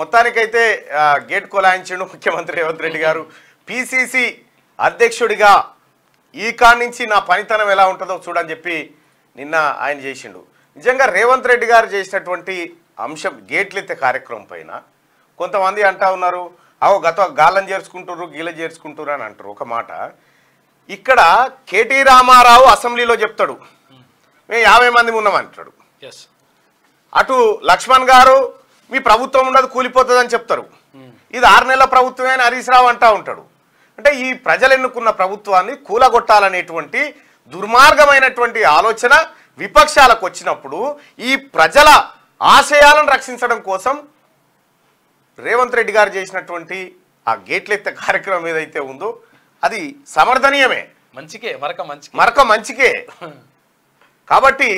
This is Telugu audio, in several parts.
మొత్తానికైతే గేట్ కొలాయించండు ముఖ్యమంత్రి రేవంత్ రెడ్డి గారు పిసిసి అధ్యక్షుడిగా ఈ కాడి నుంచి నా పనితనం ఎలా ఉంటుందో చూడని చెప్పి నిన్న ఆయన చేసిండు నిజంగా రేవంత్ రెడ్డి గారు చేసినటువంటి అంశం గేట్లెత్తే కార్యక్రమం పైన కొంతమంది అంటా ఉన్నారు అవో గత గాలం చేర్చుకుంటున్నారు గీల చేర్చుకుంటున్నారు అని అంటారు ఒక మాట ఇక్కడ కేటీ రామారావు అసెంబ్లీలో చెప్తాడు మేము యాభై మంది ఉన్నామంటాడు అటు లక్ష్మణ్ గారు మీ ప్రభుత్వం ఉండదు కూలిపోతుందని చెప్తారు ఇది ఆరు నెలల ప్రభుత్వమే అని హరీష్ రావు అంటా ఉంటాడు అంటే ఈ ప్రజలు ఎన్నుకున్న ప్రభుత్వాన్ని కూలగొట్టాలనేటువంటి దుర్మార్గమైనటువంటి ఆలోచన విపక్షాలకు వచ్చినప్పుడు ఈ ప్రజల ఆశయాలను రక్షించడం కోసం రేవంత్ రెడ్డి గారు చేసినటువంటి ఆ గేట్లెత్త కార్యక్రమం ఏదైతే ఉందో అది సమర్థనీయమే మంచికే మరక మంచి మరక మంచికే కాబట్టి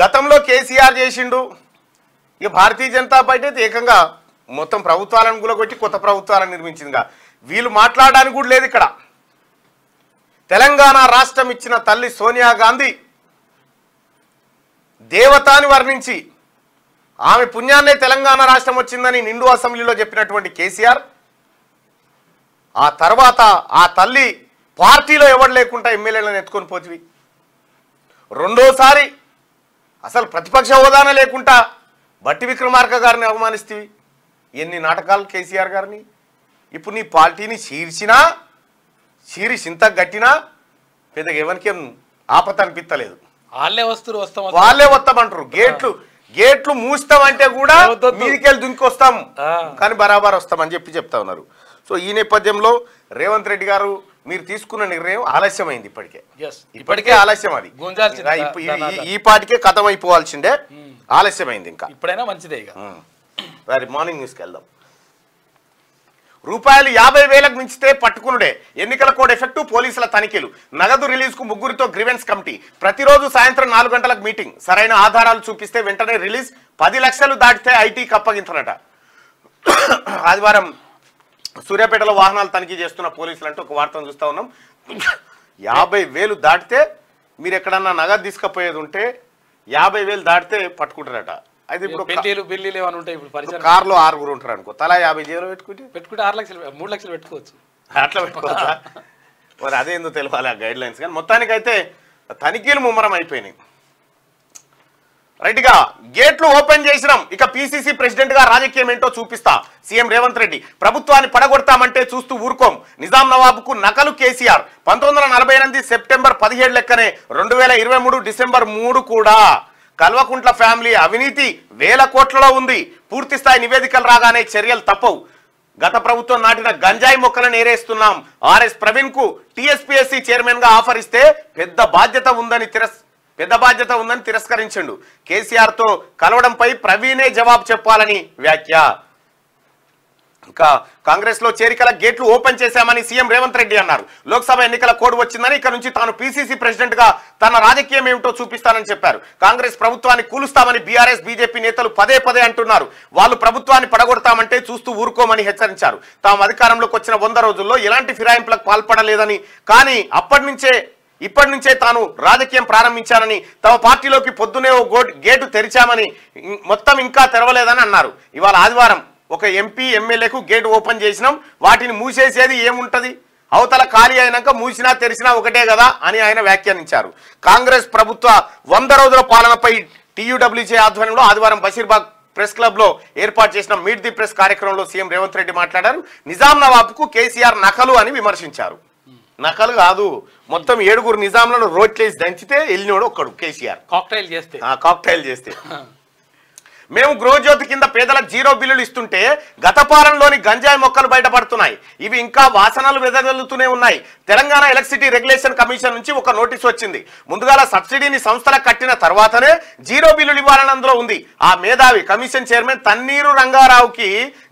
గతంలో కేసీఆర్ చేసిండు ఇక భారతీయ జనతా పార్టీ అయితే ఏకంగా మొత్తం ప్రభుత్వాలను గులగొట్టి కొత్త ప్రభుత్వాలను నిర్మించిందిగా వీళ్ళు మాట్లాడడానికి కూడా లేదు ఇక్కడ తెలంగాణ రాష్ట్రం ఇచ్చిన తల్లి సోనియా గాంధీ దేవతాని వర్ణించి ఆమె పుణ్యాన్నే తెలంగాణ రాష్ట్రం వచ్చిందని నిండు అసెంబ్లీలో చెప్పినటువంటి కేసీఆర్ ఆ తర్వాత ఆ తల్లి పార్టీలో ఎవరు లేకుండా ఎమ్మెల్యేలను ఎత్తుకొని పోతుంది రెండోసారి అసలు ప్రతిపక్ష హోదానే లేకుండా బట్టి విక్రమార్క గారిని అవమానిస్తే ఎన్ని నాటకాలు కేసీఆర్ గారిని ఇప్పుడు నీ పార్టీని చీర్చినా చీరి చింత గట్టినా పెద్దగా ఎవరికేం ఆపత అనిపించలేదు వాళ్ళే వస్తారు వస్తాం వాళ్ళే వస్తామంటారు గేట్లు గేట్లు మూస్తామంటే కూడా మీదికెళ్ళి దుంకొస్తాం కానీ బరాబర్ వస్తామని చెప్పి చెప్తా ఉన్నారు సో ఈ నేపథ్యంలో రేవంత్ రెడ్డి గారు మీరు తీసుకున్న నిర్ణయం ఆలస్యమైంది ఇప్పటికే ఇప్పటికే ఆలస్యం అది ఈ పాటికే కథం అయిపోవాల్సిందే ఆలస్యమైంది ఇంకా ఇప్పుడైనా మంచిదే ఇక వారి మార్నింగ్ న్యూస్కి వెళ్దాం రూపాయలు యాభై వేలకు మించితే పట్టుకునుడే ఎన్నికల కోడ్ ఎఫెక్టు పోలీసుల తనిఖీలు నగదు రిలీజ్కు ముగ్గురితో గ్రీవెన్స్ కమిటీ ప్రతిరోజు సాయంత్రం నాలుగు గంటలకు మీటింగ్ సరైన ఆధారాలు చూపిస్తే వెంటనే రిలీజ్ పది లక్షలు దాటితే ఐటీకి కప్పగించనట ఆదివారం సూర్యాపేటలో వాహనాలు తనిఖీ చేస్తున్న పోలీసులు అంటూ ఒక వార్తను చూస్తూ ఉన్నాం యాభై వేలు దాటితే మీరు ఎక్కడన్నా నగదు తీసుకుపోయేది ఉంటే యాభై వేలు దాటితే పట్టుకుంటారట అయితే ఇప్పుడు పెళ్లిలు పెళ్లి ఏమైనా ఉంటాయి ఇప్పుడు పరిచయం కార్లో ఆరుగురు ఉంటారు అనుకో తలా యాభై జీవులు పెట్టుకుంటే పెట్టుకుంటే ఆరు లక్షలు మూడు లక్షలు పెట్టుకోవచ్చు అట్లా పెట్టుకోవచ్చా మరి అదేందో తెలియాలి ఆ గైడ్ లైన్స్ కానీ అయితే తనిఖీలు ముమ్మరం అయిపోయినాయి గా గేట్లు ఓపెన్ చేసినాం ఇక పీసీసీ ప్రెసిడెంట్ గా రాజకీయం ఏంటో చూపిస్తా సీఎం రేవంత్ రెడ్డి ప్రభుత్వాన్ని పడగొడతామంటే చూస్తూ ఊరుకోం నిజాం నవాబుకు నకలు కేసీఆర్ పంతొమ్మిది సెప్టెంబర్ పదిహేడు లెక్కనే రెండు డిసెంబర్ మూడు కూడా కల్వకుంట్ల ఫ్యామిలీ అవినీతి వేల కోట్లలో ఉంది పూర్తి స్థాయి నివేదికలు రాగానే చర్యలు తప్పవు గత ప్రభుత్వం నాటిన గంజాయి మొక్కలను ఏరేస్తున్నాం ఆర్ఎస్ ప్రవీణ్ కు టిఎస్పిఎస్సి చైర్మన్ గా ఆఫర్ ఇస్తే పెద్ద బాధ్యత ఉందని తిరస్ పెద్ద బాధ్యత ఉందని తిరస్కరించిండు తో కలవడంపై ప్రవీణే జవాబు చెప్పాలని వ్యాఖ్య ఇంకా కాంగ్రెస్ లో చేరికల గేట్లు ఓపెన్ చేశామని సీఎం రేవంత్ రెడ్డి అన్నారు లోక్సభ ఎన్నికల కోడ్ వచ్చిందని ఇక్కడ నుంచి తాను పీసీసీ ప్రెసిడెంట్ గా తన రాజకీయం ఏమిటో చూపిస్తానని చెప్పారు కాంగ్రెస్ ప్రభుత్వాన్ని కూలుస్తామని బీఆర్ఎస్ బీజేపీ నేతలు పదే పదే అంటున్నారు వాళ్ళు ప్రభుత్వాన్ని పడగొడతామంటే చూస్తూ ఊరుకోమని హెచ్చరించారు తాము అధికారంలోకి వచ్చిన వంద రోజుల్లో ఎలాంటి ఫిరాయింపులకు పాల్పడలేదని కానీ అప్పటి నుంచే ఇప్పటి నుంచే తాను రాజకీయం ప్రారంభించానని తమ పార్టీలోకి పొద్దునే ఓ గేటు తెరిచామని మొత్తం ఇంకా తెరవలేదని అన్నారు ఇవాళ ఆదివారం ఒక ఎంపీ ఎమ్మెల్యేకు గేటు ఓపెన్ చేసినాం వాటిని మూసేసేది ఏముంటుంది అవతల ఖాళీ అయినాక మూసినా తెరిచినా ఒకటే కదా అని ఆయన వ్యాఖ్యానించారు కాంగ్రెస్ ప్రభుత్వ వంద రోజుల పాలనపై టీయూడబ్ల్యూజే ఆధ్వర్యంలో ఆదివారం బషీర్బాగ్ ప్రెస్ క్లబ్లో ఏర్పాటు చేసిన మీట్ ది ప్రెస్ కార్యక్రమంలో సీఎం రేవంత్ రెడ్డి మాట్లాడారు నిజాం నవాబ్కు కేసీఆర్ నకలు అని విమర్శించారు నకలు కాదు మొత్తం ఏడుగురు నిజాంలను రోడ్లేసి దంచితే వెళ్ళినోడు ఒక్కడు కేసీఆర్ కాక్టైల్ చేస్తే కాక్టైల్ చేస్తే మేము గృహజ్యోతి కింద పేదలకు జీరో బిల్లులు ఇస్తుంటే గత పాలనలోని గంజాయి మొక్కలు బయటపడుతున్నాయి ఇవి ఇంకా వాసనలు వెదగలుగుతూనే ఉన్నాయి తెలంగాణ ఎలక్ట్రిసిటీ రెగ్యులేషన్ కమిషన్ నుంచి ఒక నోటీస్ వచ్చింది ముందుగా సబ్సిడీని సంస్థలకు కట్టిన తర్వాతనే జీరో బిల్లులు ఇవ్వాలని అందులో ఉంది ఆ మేధావి కమిషన్ చైర్మన్ తన్నీరు రంగారావుకి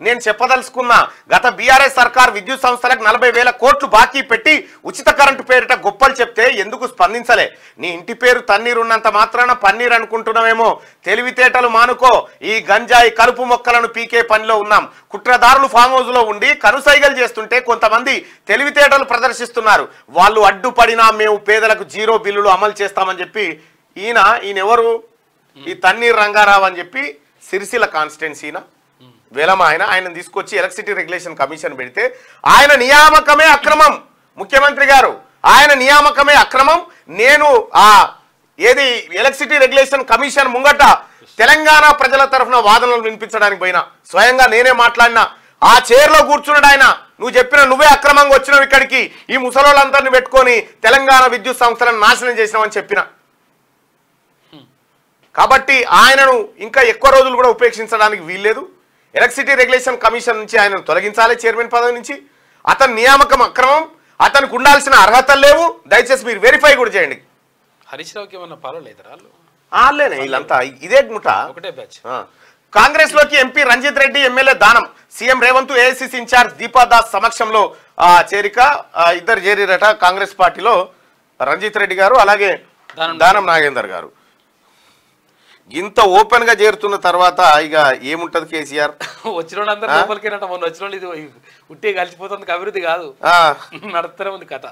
నేను చెప్పదలుచుకున్న గత బీఆర్ఎస్ సర్కార్ విద్యుత్ సంస్థలకు నలభై వేల కోట్లు బాకీ పెట్టి ఉచిత కరెంటు పేరిట గొప్పలు చెప్తే ఎందుకు స్పందించలే నీ ఇంటి పేరు తన్నీరున్నంత మాత్రాన పన్నీరు అనుకుంటున్నామేమో తెలివితేటలు మానుకో ఈ గంజాయి కలుపు మొక్కలను పీకే పనిలో ఉన్నాం కుట్రదారులు ఫామ్ హౌస్ లో ఉండి కనుసైగలు చేస్తుంటే కొంతమంది తెలివితేటలు ప్రదర్శిస్తున్నారు వాళ్ళు అడ్డుపడినా మేము పేదలకు జీరో బిల్లులు అమలు చేస్తామని చెప్పి ఈయన ఈయన ఎవరు ఈ తన్నీర్ రంగారావు అని చెప్పి సిరిసిల కాన్స్టిట్యున్సీనా వేలమ ఆయన ఆయన తీసుకొచ్చి ఎలక్ట్రిసిటీ రెగ్యులేషన్ కమిషన్ పెడితే ఆయన నియామకమే అక్రమం ముఖ్యమంత్రి గారు ఆయన నియామకమే అక్రమం నేను ఆ ఏది ఎలక్ట్రిసిటీ రెగ్యులేషన్ కమిషన్ ముంగట తెలంగాణ ప్రజల తరఫున వాదనలు వినిపించడానికి పోయినా స్వయంగా నేనే మాట్లాడినా ఆ చైర్లో కూర్చున్నాడు ఆయన నువ్వు చెప్పిన నువ్వే అక్రమంగా వచ్చినావు ఇక్కడికి ఈ ముసలోళ్ళందరిని పెట్టుకొని తెలంగాణ విద్యుత్ సంస్థలను నాశనం చేసినావని చెప్పిన కాబట్టి ఆయనను ఇంకా ఎక్కువ రోజులు కూడా ఉపేక్షించడానికి వీల్లేదు ఎలక్ట్రిసిటీ రెగ్యులేషన్ కమిషన్ నుంచి ఆయనను తొలగించాలి చైర్మన్ పదవి నుంచి అతని నియామకం అక్రమం అతనికి ఉండాల్సిన అర్హతలు లేవు దయచేసి మీరు వెరిఫై కూడా చేయండి హరీష్ రావుకి ఏమన్నా వీళ్ళంతా ఇదే ఒకటే బ్యాచ్ కాంగ్రెస్ లోకి MP Ranjith Reddy MLA Danam CM Revanth AICC incharge Deepa Das సమక్షంలో చేరిక ఇద్దరు చేరిరట కాంగ్రెస్ పార్టీలో రంజిత్ రెడ్డి గారు అలాగే దానం నాగేందర్ గారు ఇంత ఓపెన్ గా చేరుతున్న తర్వాత ఇక ఏముంటది కేసీఆర్ వచ్చిన వచ్చిన వాళ్ళు ఇది ఉట్టే కలిసిపోతుంది అభివృద్ధి కాదు నడుస్తూనే ఉంది కథ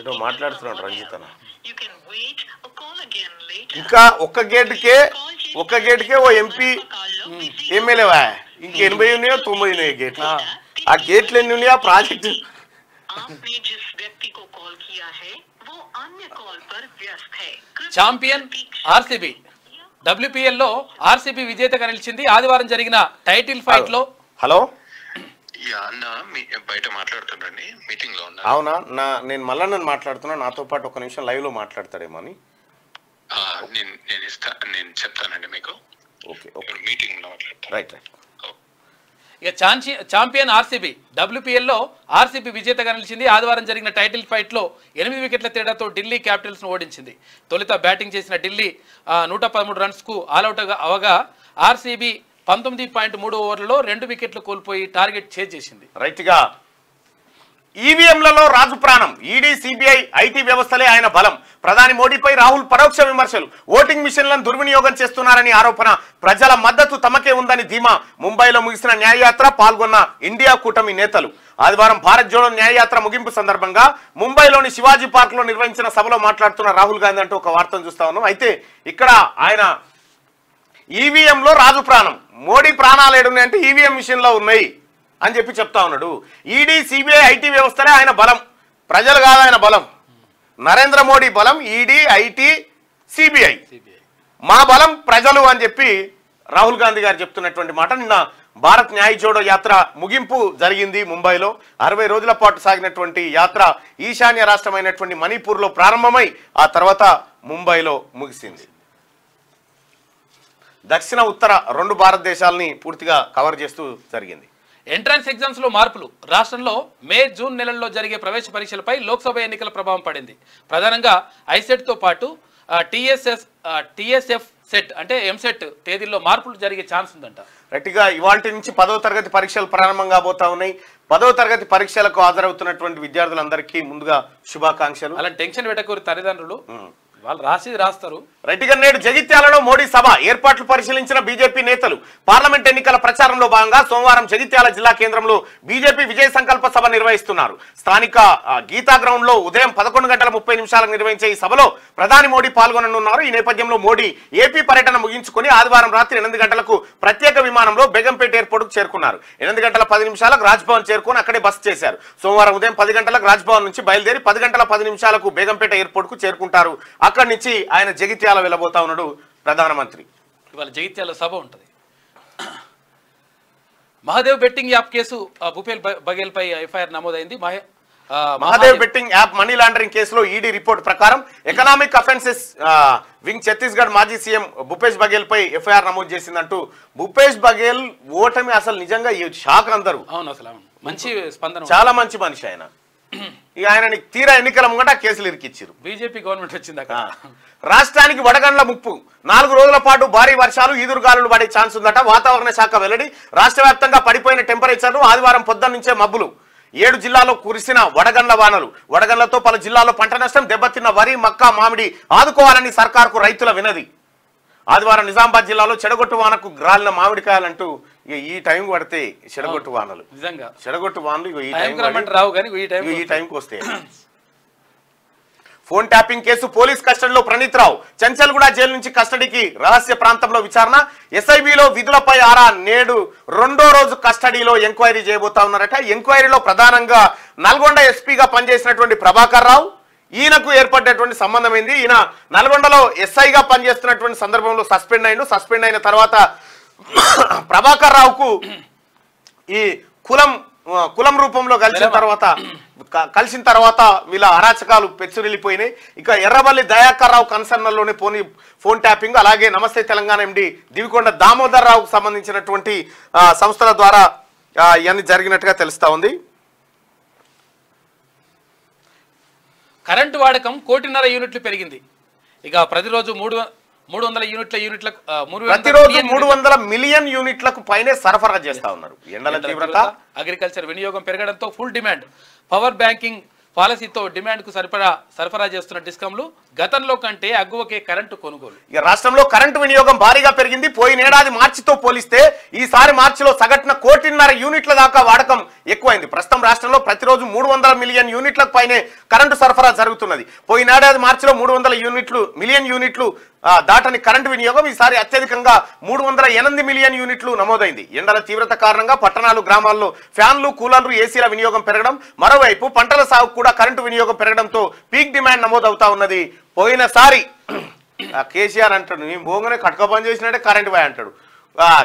ఏదో మాట్లాడుతున్నాడు రంజితన ఇంకా ఒక్క గేటుకే ఒక్క గేటుకే ఓ ఎంపీ ఎమ్మెల్యేవా ఇంక ఎనభై ఉన్నాయో తొంభై ఉన్నాయో గేట్లు ఆ గేట్లు ఎన్ని ఉన్నాయో ఆ ప్రాజెక్ట్ ఛాంపియన్ ఆర్సీబీ డబ్ల్యూపీఎల్ లో ఆర్సీబీ విజేతగా నిలిచింది ఆదివారం జరిగిన టైటిల్ ఫైట్ లో హలో ఈ అన్న మీ బయట మాట్లాడుతుండండి మీటింగ్ లో ఉన్నారు అవునా నా నేను మల్లన్నని మాట్లాడుతున్నా నాతో పాటు ఒక నిమిషం లైవ్ లో మాట్లాడతాడేమో అని నేను నేను ఇస్తా నేను చెప్తానండి మీకు ఓకే ఓకే మీటింగ్ లో రైట్ రైట్ ఇక ఛాన్సీ ఛాంపియన్ ఆర్సీబీ డబ్ల్యూపీఎల్లో ఆర్సీబీ విజేతగా నిలిచింది ఆదివారం జరిగిన టైటిల్ ఫైట్లో ఎనిమిది వికెట్ల తేడాతో ఢిల్లీ క్యాపిటల్స్ను ఓడించింది తొలుత బ్యాటింగ్ చేసిన ఢిల్లీ నూట పదమూడు రన్స్కు ఆల్అవుట్ అవగా ఆర్సీబీ పంతొమ్మిది పాయింట్ మూడు ఓవర్లలో రెండు వికెట్లు కోల్పోయి టార్గెట్ చేసింది గా ఈవీఎంలలో రాజు ప్రాణం ఈడీ సిబిఐ ఐటీ వ్యవస్థలే ఆయన బలం ప్రధాని మోడీపై రాహుల్ పరోక్ష విమర్శలు ఓటింగ్ మిషన్లను దుర్వినియోగం చేస్తున్నారని ఆరోపణ ప్రజల మద్దతు తమకే ఉందని ధీమా ముంబైలో ముగిసిన న్యాయయాత్ర పాల్గొన్న ఇండియా కూటమి నేతలు ఆదివారం భారత్ జోడో న్యాయయాత్ర ముగింపు సందర్భంగా ముంబైలోని శివాజీ పార్క్లో నిర్వహించిన సభలో మాట్లాడుతున్న రాహుల్ గాంధీ అంటూ ఒక వార్తను చూస్తా ఉన్నాం అయితే ఇక్కడ ఆయన ఈవీఎంలో రాజు ప్రాణం మోడీ ప్రాణాలు ఏడున్నాయంటే ఈవీఎం మిషన్లో ఉన్నాయి అని చెప్పి చెప్తా ఉన్నాడు ఈడీ సిబిఐ ఐటీ వ్యవస్థనే ఆయన బలం ప్రజలు కాదు ఆయన బలం నరేంద్ర మోడీ బలం ఈడీ ఐటీ సిబిఐ మా బలం ప్రజలు అని చెప్పి రాహుల్ గాంధీ గారు చెప్తున్నటువంటి మాట నిన్న భారత్ న్యాయ జోడో యాత్ర ముగింపు జరిగింది ముంబైలో అరవై రోజుల పాటు సాగినటువంటి యాత్ర ఈశాన్య రాష్ట్రమైనటువంటి మణిపూర్లో ప్రారంభమై ఆ తర్వాత ముంబైలో ముగిసింది దక్షిణ ఉత్తర రెండు భారతదేశాలని పూర్తిగా కవర్ చేస్తూ జరిగింది ఎంట్రన్స్ ఎగ్జామ్స్లో మార్పులు రాష్ట్రంలో మే జూన్ నెలల్లో జరిగే ప్రవేశ పరీక్షలపై లోక్సభ ఎన్నికల ప్రభావం పడింది ప్రధానంగా ఐసెట్తో పాటు టీఎస్ఎస్ టీఎస్ఎఫ్ సెట్ అంటే ఎంసెట్ తేదీల్లో మార్పులు జరిగే ఛాన్స్ ఉందంట రెట్టిగా ఇవాటి నుంచి పదవ తరగతి పరీక్షలు ప్రారంభం కాబోతా ఉన్నాయి పదవ తరగతి పరీక్షలకు హాజరవుతున్నటువంటి విద్యార్థులందరికీ ముందుగా శుభాకాంక్షలు అలా టెన్షన్ పెట్టకూరు తల్లిదండ్రులు వాళ్ళు రాసి రాస్తారు రెడ్డి గారు నేడు జగిత్యాలలో మోడీ సభ ఏర్పాట్లు పరిశీలించిన బీజేపీ నేతలు పార్లమెంట్ ఎన్నికల ప్రచారంలో భాగంగా సోమవారం జగిత్యాల జిల్లా కేంద్రంలో బీజేపీ విజయ సంకల్ప సభ నిర్వహిస్తున్నారు స్థానిక గీతా గ్రౌండ్ లో ఉదయం పదకొండు గంటల ముప్పై నిమిషాలకు నిర్వహించే ఈ సభలో ప్రధాని మోడీ పాల్గొననున్నారు ఈ నేపథ్యంలో మోడీ ఏపీ పర్యటన ముగించుకుని ఆదివారం రాత్రి ఎనిమిది గంటలకు ప్రత్యేక విమానంలో బెగంపేట ఎయిర్పోర్ట్ కు చేరుకున్నారు ఎనిమిది గంటల పది నిమిషాలకు రాజ్భవన్ చేరుకుని అక్కడే బస చేశారు సోమవారం ఉదయం పది గంటలకు రాజ్భవన్ నుంచి బయలుదేరి పది గంటల పది నిమిషాలకు బేగంపేట ఎయిర్పోర్ట్ కు చేరుకుంటారు అక్కడి నుంచి ఆయన జగిత్యాల వెళ్ళబోతా ఉన్నాడు ప్రధానమంత్రి ఇవాళ జగిత్యాల సభ ఉంటుంది Mahadev betting app case Bhupesh Baghel పై ఎఫ్ఐఆర్ నమోదైంది Mahadev betting app money laundering కేసులో ఈడీ రిపోర్ట్ ప్రకారం ఎకనామిక్ అఫెన్సెస్ వింగ్ ఛత్తీస్గఢ్ మాజీ సీఎం భూపేష్ బఘేల్ పై ఎఫ్ఐఆర్ నమోదు చేసిందంటూ భూపేష్ బఘేల్ ఓటమి అసలు నిజంగా షాక్ అందరు అవును అసలు మంచి స్పందన చాలా మంచి మనిషి ఆయన ఇక ఆయన తీరా ఎన్నికల ముంగట కేసులు ఇరికిచ్చారు బీజేపీ గవర్నమెంట్ వచ్చింది అక్కడ రాష్ట్రానికి వడగండ్ల ముప్పు నాలుగు రోజుల పాటు భారీ వర్షాలు ఈదురుగాలులు పడే ఛాన్స్ ఉందట వాతావరణ శాఖ వెల్లడి రాష్ట్ర పడిపోయిన టెంపరేచర్లు ఆదివారం పొద్దున్న నుంచే మబ్బులు ఏడు జిల్లాలో కురిసిన వడగండ్ల వానలు వడగండ్లతో పలు జిల్లాలో పంట నష్టం దెబ్బతిన్న వరి మక్క మామిడి ఆదుకోవాలని సర్కార్కు రైతుల వినది ఆదివారం నిజామాబాద్ జిల్లాలో చెడగొట్టు వానకు గ్రాలిన మామిడికాయలంటూ ఇక ఈ టైం పడితే చెడగొట్టు వానలు చెడగొట్టు వానలు ఈ టైంకి వస్తాయి ఫోన్ ట్యాపింగ్ కేసు పోలీస్ కస్టడీలో ప్రణీత్ రావు చంచల్గూడ జైలు నుంచి కస్టడీకి రహస్య ప్రాంతంలో విచారణ ఎస్ఐబిలో విధులపై ఆరా నేడు రెండో రోజు కస్టడీలో ఎంక్వైరీ చేయబోతా ఉన్నారట ఎంక్వైరీలో ప్రధానంగా నల్గొండ ఎస్పీగా పనిచేసినటువంటి ప్రభాకర్ రావు ఈయనకు సంబంధం సంబంధమైంది ఈయన నల్గొండలో ఎస్ఐగా పనిచేస్తున్నటువంటి సందర్భంలో సస్పెండ్ అయిండు సస్పెండ్ అయిన తర్వాత ప్రభాకర్ రావుకు ఈ కులం కులం రూపంలో కలిసిన తర్వాత కలిసిన తర్వాత వీళ్ళ అరాచకాలు పెచ్చురిల్లిపోయినాయి ఇక ఎర్రబల్లి రావు కన్సర్నల్లోనే పోనీ ఫోన్ ట్యాపింగ్ అలాగే నమస్తే తెలంగాణ ఎండి దివికొండ దామోదర్ రావుకు సంబంధించినటువంటి సంస్థల ద్వారా ఇవన్నీ జరిగినట్టుగా తెలుస్తా ఉంది కరెంటు వాడకం కోటిన్నర యూనిట్లు పెరిగింది ఇక ప్రతిరోజు మూడు మూడు వందల యూనిట్ల యూనిట్లకు ప్రతిరోజు మూడు వందల మిలియన్ యూనిట్లకు పైనే సరఫరా చేస్తా ఉన్నారు ఎండల తీవ్రత అగ్రికల్చర్ వినియోగం పెరగడంతో ఫుల్ డిమాండ్ పవర్ బ్యాంకింగ్ పాలసీతో కు సరిపడా సరఫరా చేస్తున్న డిస్కంలు గతంలో కంటే అగ్గువకే కరెంటు కొనుగోలు ఇక రాష్ట్రంలో కరెంటు వినియోగం భారీగా పెరిగింది పోయినేడాది మార్చితో పోలిస్తే ఈసారి మార్చిలో సగటున కోటిన్నర యూనిట్ల దాకా వాడకం ఎక్కువైంది ప్రస్తుతం రాష్ట్రంలో ప్రతిరోజు మూడు మిలియన్ యూనిట్లకు పైనే కరెంటు సరఫరా జరుగుతున్నది పోయినేడాది మార్చిలో మూడు యూనిట్లు మిలియన్ యూనిట్లు దాటని కరెంటు వినియోగం ఈసారి అత్యధికంగా మూడు వందల ఎనిమిది మిలియన్ యూనిట్లు నమోదైంది ఎండల తీవ్రత కారణంగా పట్టణాలు గ్రామాల్లో ఫ్యాన్లు కూలర్లు ఏసీల వినియోగం పెరగడం మరోవైపు పంటల సాగుకు కూడా కరెంటు వినియోగం పెరగడంతో పీక్ డిమాండ్ నమోదవుతా ఉన్నది పోయినసారి కేసీఆర్ అంటాడు నేను పోగానే కట్క పని చేసినట్టే కరెంట్ పోయి అంటాడు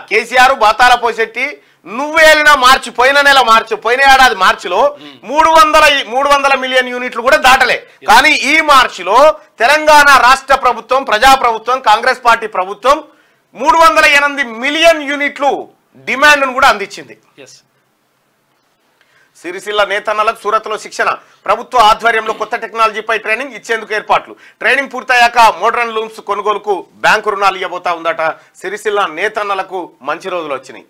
కేసీఆర్ బాతాల పోసెట్టి నువ్వేలిన మార్చి పోయిన నెల మార్చి పోయిన ఏడాది మార్చిలో మూడు వందల మూడు వందల మిలియన్ యూనిట్లు కూడా దాటలే కానీ ఈ మార్చిలో తెలంగాణ రాష్ట్ర ప్రభుత్వం ప్రజాప్రభుత్వం కాంగ్రెస్ పార్టీ ప్రభుత్వం మూడు మిలియన్ యూనిట్లు డిమాండ్ను కూడా అందించింది సిరిసిల్ల నేతన్నలకు సూరత్లో శిక్షణ ప్రభుత్వ ఆధ్వర్యంలో కొత్త టెక్నాలజీపై ట్రైనింగ్ ఇచ్చేందుకు ఏర్పాట్లు ట్రైనింగ్ పూర్తయ్యాక మోడర్న్ లూమ్స్ కొనుగోలుకు బ్యాంకు రుణాలు ఇవ్వబోతా ఉందట సిరిసిల్ల నేతన్నలకు మంచి రోజులు వచ్చినాయి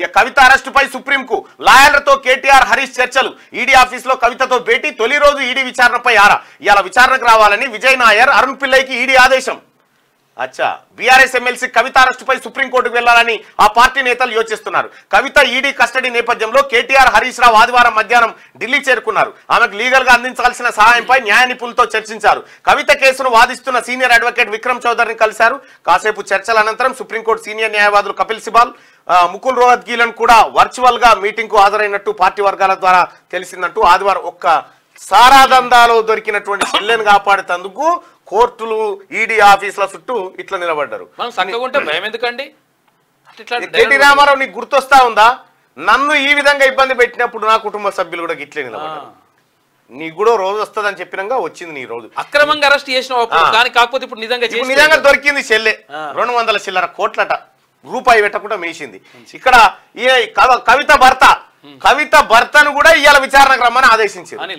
ఇక కవిత అరెస్టుపై సుప్రీంకు లాయర్లతో కేటీఆర్ హరీష్ చర్చలు ఈడీ ఆఫీస్లో కవితతో భేటీ తొలి రోజు ఈడీ విచారణపై ఆరా ఇలా విచారణకు రావాలని విజయ్ నాయర్ అరుణ్ పిల్లైకి ఈడీ ఆదేశం అచ్చా బీఆర్ఎస్ ఎమ్మెల్సీ కవిత అరెస్టుపై సుప్రీంకోర్టుకు వెళ్లాలని ఆ పార్టీ నేతలు యోచిస్తున్నారు కవిత ఈడీ కస్టడీ నేపథ్యంలో కేటీఆర్ హరీష్ రావు ఆదివారం మధ్యాహ్నం ఢిల్లీ చేరుకున్నారు ఆమెకు లీగల్ గా అందించాల్సిన సహాయంపై న్యాయ నిపుణులతో చర్చించారు కవిత కేసును వాదిస్తున్న సీనియర్ అడ్వకేట్ విక్రమ్ చౌదరిని కలిశారు కాసేపు చర్చల అనంతరం సుప్రీంకోర్టు సీనియర్ న్యాయవాదులు కపిల్ సిబాల్ ముకుల్ రోహత్గీలను కూడా వర్చువల్ గా మీటింగ్ కు హాజరైనట్టు పార్టీ వర్గాల ద్వారా తెలిసిందంటూ ఆదివారం ఒక్క సారాదందాలో దొరికినటువంటి చెల్లెను కాపాడేందుకు కోర్టులు ఈడీ ఆఫీసుల చుట్టూ ఇట్లా నిలబడ్డారు ఎందుకండి ఎన్టీ రామారావు నీకు గుర్తొస్తా ఉందా నన్ను ఈ విధంగా ఇబ్బంది పెట్టినప్పుడు నా కుటుంబ సభ్యులు కూడా ఇట్లే నిలబడ్డారు నీకు కూడా రోజు అని చెప్పినాక వచ్చింది నీ రోజు అక్రమంగా అరెస్ట్ చేసిన కాకపోతే ఇప్పుడు నిజంగా నిజంగా దొరికింది చెల్లె రెండు వందల చిల్లర కోట్లట రూపాయి పెట్టకుండా మేసింది ఇక్కడ ఈ కవిత భర్త కవిత భర్తను కూడా ఇవాళ విచారణకు రమ్మని ఆదేశించింది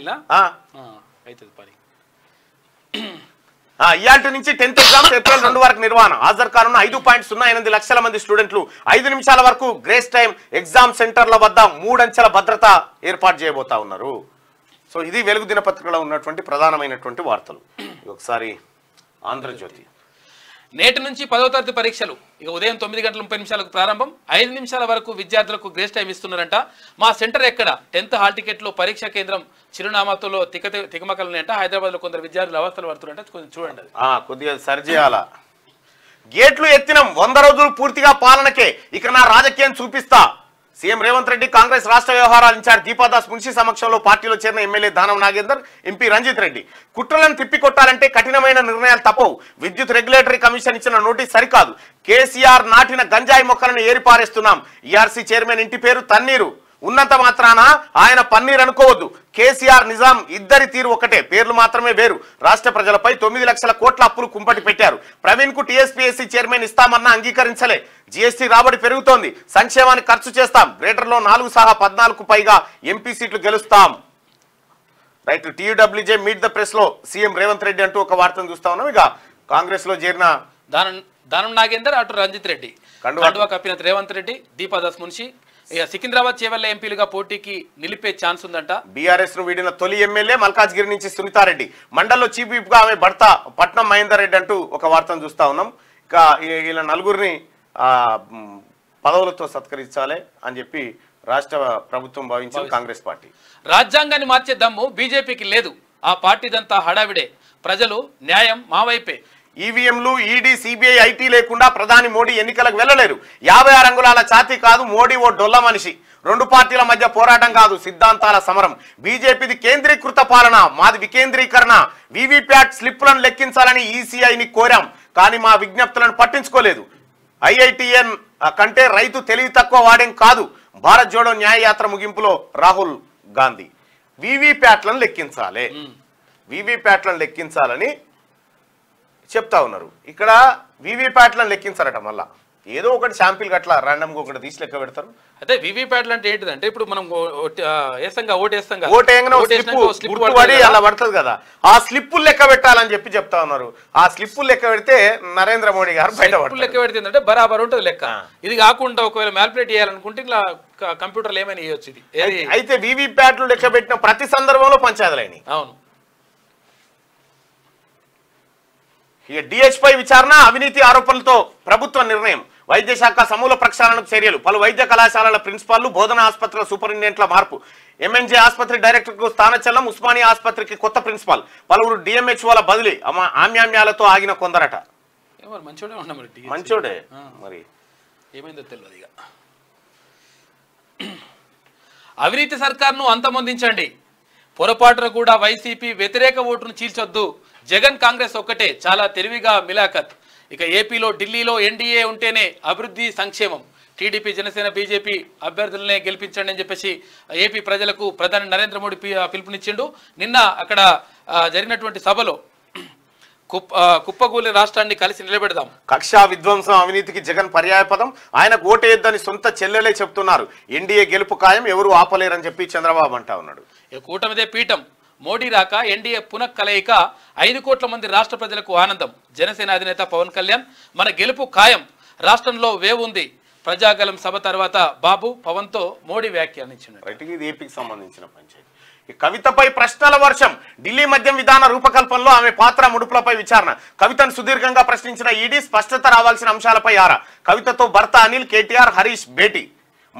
ఇయాటి నుంచి టెన్త్ ఎగ్జామ్స్ ఏప్రిల్ రెండు వరకు నిర్వహణ హాజరు కానున్న ఐదు పాయింట్ సున్నా ఎనిమిది లక్షల మంది స్టూడెంట్లు ఐదు నిమిషాల వరకు గ్రేస్ టైం ఎగ్జామ్ సెంటర్ల వద్ద మూడంచెల భద్రత ఏర్పాటు చేయబోతా ఉన్నారు సో ఇది వెలుగు దినపత్రికలో ఉన్నటువంటి ప్రధానమైనటువంటి వార్తలు ఒకసారి ఆంధ్రజ్యోతి నేటి నుంచి పదో తరగతి పరీక్షలు ఇక ఉదయం తొమ్మిది గంటల ముప్పై నిమిషాలకు ప్రారంభం ఐదు నిమిషాల వరకు విద్యార్థులకు గ్రేస్ టైం ఇస్తున్నారంట మా సెంటర్ ఎక్కడ టెన్త్ హాల్ టికెట్లో పరీక్ష కేంద్రం చిరునామాతో తిక తికమకలున్నాయంట హైదరాబాద్లో కొందరు విద్యార్థులు అవస్థలు పడుతున్నారంట కొంచెం చూడండి కొద్దిగా సరి గేట్లు ఎత్తినం వంద రోజులు పూర్తిగా పాలనకే ఇక నా రాజకీయం చూపిస్తా సీఎం రేవంత్ రెడ్డి కాంగ్రెస్ రాష్ట్ర వ్యవహారాల ఇన్ఛార్జ్ దీపాదాస్ మున్షి సమక్షంలో పార్టీలో చేరిన ఎమ్మెల్యే దానం నాగేందర్ ఎంపీ రంజిత్ రెడ్డి కుట్రలను తిప్పికొట్టాలంటే కఠినమైన నిర్ణయాలు తప్పవు విద్యుత్ రెగ్యులేటరీ కమిషన్ ఇచ్చిన నోటీస్ సరికాదు కేసీఆర్ నాటిన గంజాయి మొక్కలను ఏరిపారేస్తున్నాం ఈఆర్సీ చైర్మన్ ఇంటి పేరు తన్నీరు ఉన్నంత మాత్రాన ఆయన పన్నీర్ అనుకోవద్దు కేసీఆర్ నిజాం ఇద్దరి తీరు ఒకటే పేర్లు మాత్రమే వేరు రాష్ట్ర ప్రజలపై తొమ్మిది లక్షల కోట్ల అప్పులు కుంపటి పెట్టారు ప్రవీణ్ కు టీఎస్పీఎస్సీ చైర్మన్ ఇస్తామన్న అంగీకరించలే జిఎస్టీ రాబడి పెరుగుతోంది సంక్షేమాన్ని ఖర్చు చేస్తాం గ్రేటర్లో నాలుగు సహా పద్నాలుగు పైగా ఎంపీ సీట్లు గెలుస్తాం right TUWJ meet the press లో సీఎం రేవంత్ రెడ్డి అంటూ ఒక వార్తను చూస్తా ఉన్నాం ఇక కాంగ్రెస్ లో చేరిన దానం దానం నాగేందర్ అటు రంజిత్ రెడ్డి కండువా కప్పిన రేవంత్ రెడ్డి దీపాదాస్ మున్షి సికింద్రాబాద్ చేవల్ల ఎంపీలుగా పోటీకి నిలిపే ఛాన్స్ ఉందంట బీఆర్ఎస్ ను వీడిన తొలి ఎమ్మెల్యే మల్కాజ్గిరి నుంచి సునీతారెడ్డి మండల్లో చీఫ్ విప్ గా ఆమె భర్త పట్నం మహేందర్ రెడ్డి అంటూ ఒక వార్తను చూస్తా ఉన్నాం ఇక ఇలా నలుగురిని పదవులతో సత్కరించాలి అని చెప్పి రాష్ట్ర ప్రభుత్వం భావించింది కాంగ్రెస్ పార్టీ రాజ్యాంగాన్ని మార్చే దమ్ము బీజేపీకి లేదు ఆ పార్టీదంతా హడావిడే ప్రజలు న్యాయం మా వైపే ఈవీఎంలు ఈడీ సిబిఐ ఐటీ లేకుండా ప్రధాని మోడీ ఎన్నికలకు వెళ్ళలేరు యాభై ఆరు అంగుళాల ఛాతీ కాదు మోడీ ఓ డొల్ల మనిషి రెండు పార్టీల మధ్య పోరాటం కాదు సిద్ధాంతాల సమరం బీజేపీది కేంద్రీకృత పాలన మాది వికేంద్రీకరణ వీవీప్యాట్ స్లిప్లను లెక్కించాలని ఈసీఐని కోరాం కానీ మా విజ్ఞప్తులను పట్టించుకోలేదు ఐఐటిఎన్ కంటే రైతు తెలివి తక్కువ వాడేం కాదు భారత్ జోడో న్యాయయాత్ర ముగింపులో రాహుల్ గాంధీ వీవీప్యాట్లను లెక్కించాలి వీవీప్యాట్లను లెక్కించాలని చెప్తా ఉన్నారు ఇక్కడ వీవీప్యాట్లను లెక్కించారట మళ్ళీ ఏదో ఒకటి శాంపిల్ అట్లా ర్యాండమ్గా ఒకటి తీసి లెక్క పెడతారు అయితే వీవీప్యాట్లు అంటే ఏంటిదంటే ఇప్పుడు మనం వేస్తాం ఓటేస్తాం వేస్తాంగా అలా పడుతుంది కదా ఆ స్లిప్ లెక్క పెట్టాలని చెప్పి చెప్తా ఉన్నారు ఆ స్లిప్ లెక్క పెడితే నరేంద్ర మోడీ గారు బయట లెక్క పెడితే అంటే బరాబర్ ఉంటుంది లెక్క ఇది కాకుండా ఒకవేళ మ్యాల్పులేట్ చేయాలనుకుంటే ఇలా కంప్యూటర్లు ఏమైనా చేయొచ్చు ఇది అయితే వీవీప్యాట్లు లెక్క పెట్టిన ప్రతి సందర్భంలో పంచాయతీలు అయినాయి అవును ఇక డిహెచ్పై విచారణ అవినీతి ఆరోపణలతో ప్రభుత్వ నిర్ణయం వైద్య శాఖ సమూల ప్రక్షాళనకు చర్యలు పలు వైద్య కళాశాలల ప్రిన్సిపాల్ బోధన ఆసుపత్రుల సూపరింటెండెంట్ల మార్పు ఎంఎన్జే ఆసుపత్రి డైరెక్టర్కు స్థానచలం ఉస్మానియా ఆసుపత్రికి కొత్త ప్రిన్సిపాల్ పలువురు డిఎంహెచ్ఓల బదిలీ ఆమ్యామ్యాలతో ఆగిన కొందరట మంచోడే మరి ఏమైందో తెలియదు ఇక అవినీతి సర్కార్ను అంతమొందించండి పొరపాటున కూడా వైసీపీ వ్యతిరేక ఓటును చీల్చొద్దు జగన్ కాంగ్రెస్ ఒక్కటే చాలా తెలివిగా మిలాఖత్ ఇక ఏపీలో ఢిల్లీలో ఎన్డీఏ ఉంటేనే అభివృద్ధి సంక్షేమం టీడీపీ జనసేన బీజేపీ అభ్యర్థులనే గెలిపించండి అని చెప్పేసి ఏపీ ప్రజలకు ప్రధాని నరేంద్ర మోడీ పిలుపునిచ్చిండు నిన్న అక్కడ జరిగినటువంటి సభలో కుప్పగూలి రాష్ట్రాన్ని కలిసి నిలబెడదాం కక్షా విధ్వంసం అవినీతికి జగన్ పర్యాయపదం ఆయన ఓటేద్దని సొంత చెల్లెలే చెప్తున్నారు ఎన్డీఏ గెలుపు ఖాయం ఎవరు ఆపలేరని చెప్పి చంద్రబాబు అంటా ఉన్నాడు కూటమిదే పీఠం మోడీ రాక ఎన్డీఏ పునఃకలయిక ఐదు కోట్ల మంది రాష్ట్ర ప్రజలకు ఆనందం జనసేన అధినేత పవన్ కళ్యాణ్ మన గెలుపు ఖాయం రాష్ట్రంలో వే ఉంది ప్రజాగలం సభ తర్వాత బాబు పవన్తో మోడీ వ్యాఖ్యానించాడు ఏపీకి సంబంధించిన కవితపై ప్రశ్నల వర్షం ఢిల్లీ మద్యం విధాన రూపకల్పనలో ఆమె పాత్ర ముడుపులపై విచారణ కవితను సుదీర్ఘంగా ప్రశ్నించిన ఈడీ స్పష్టత రావాల్సిన అంశాలపై ఆరా కవితతో భర్త అనిల్ కేటీఆర్ హరీష్ భేటీ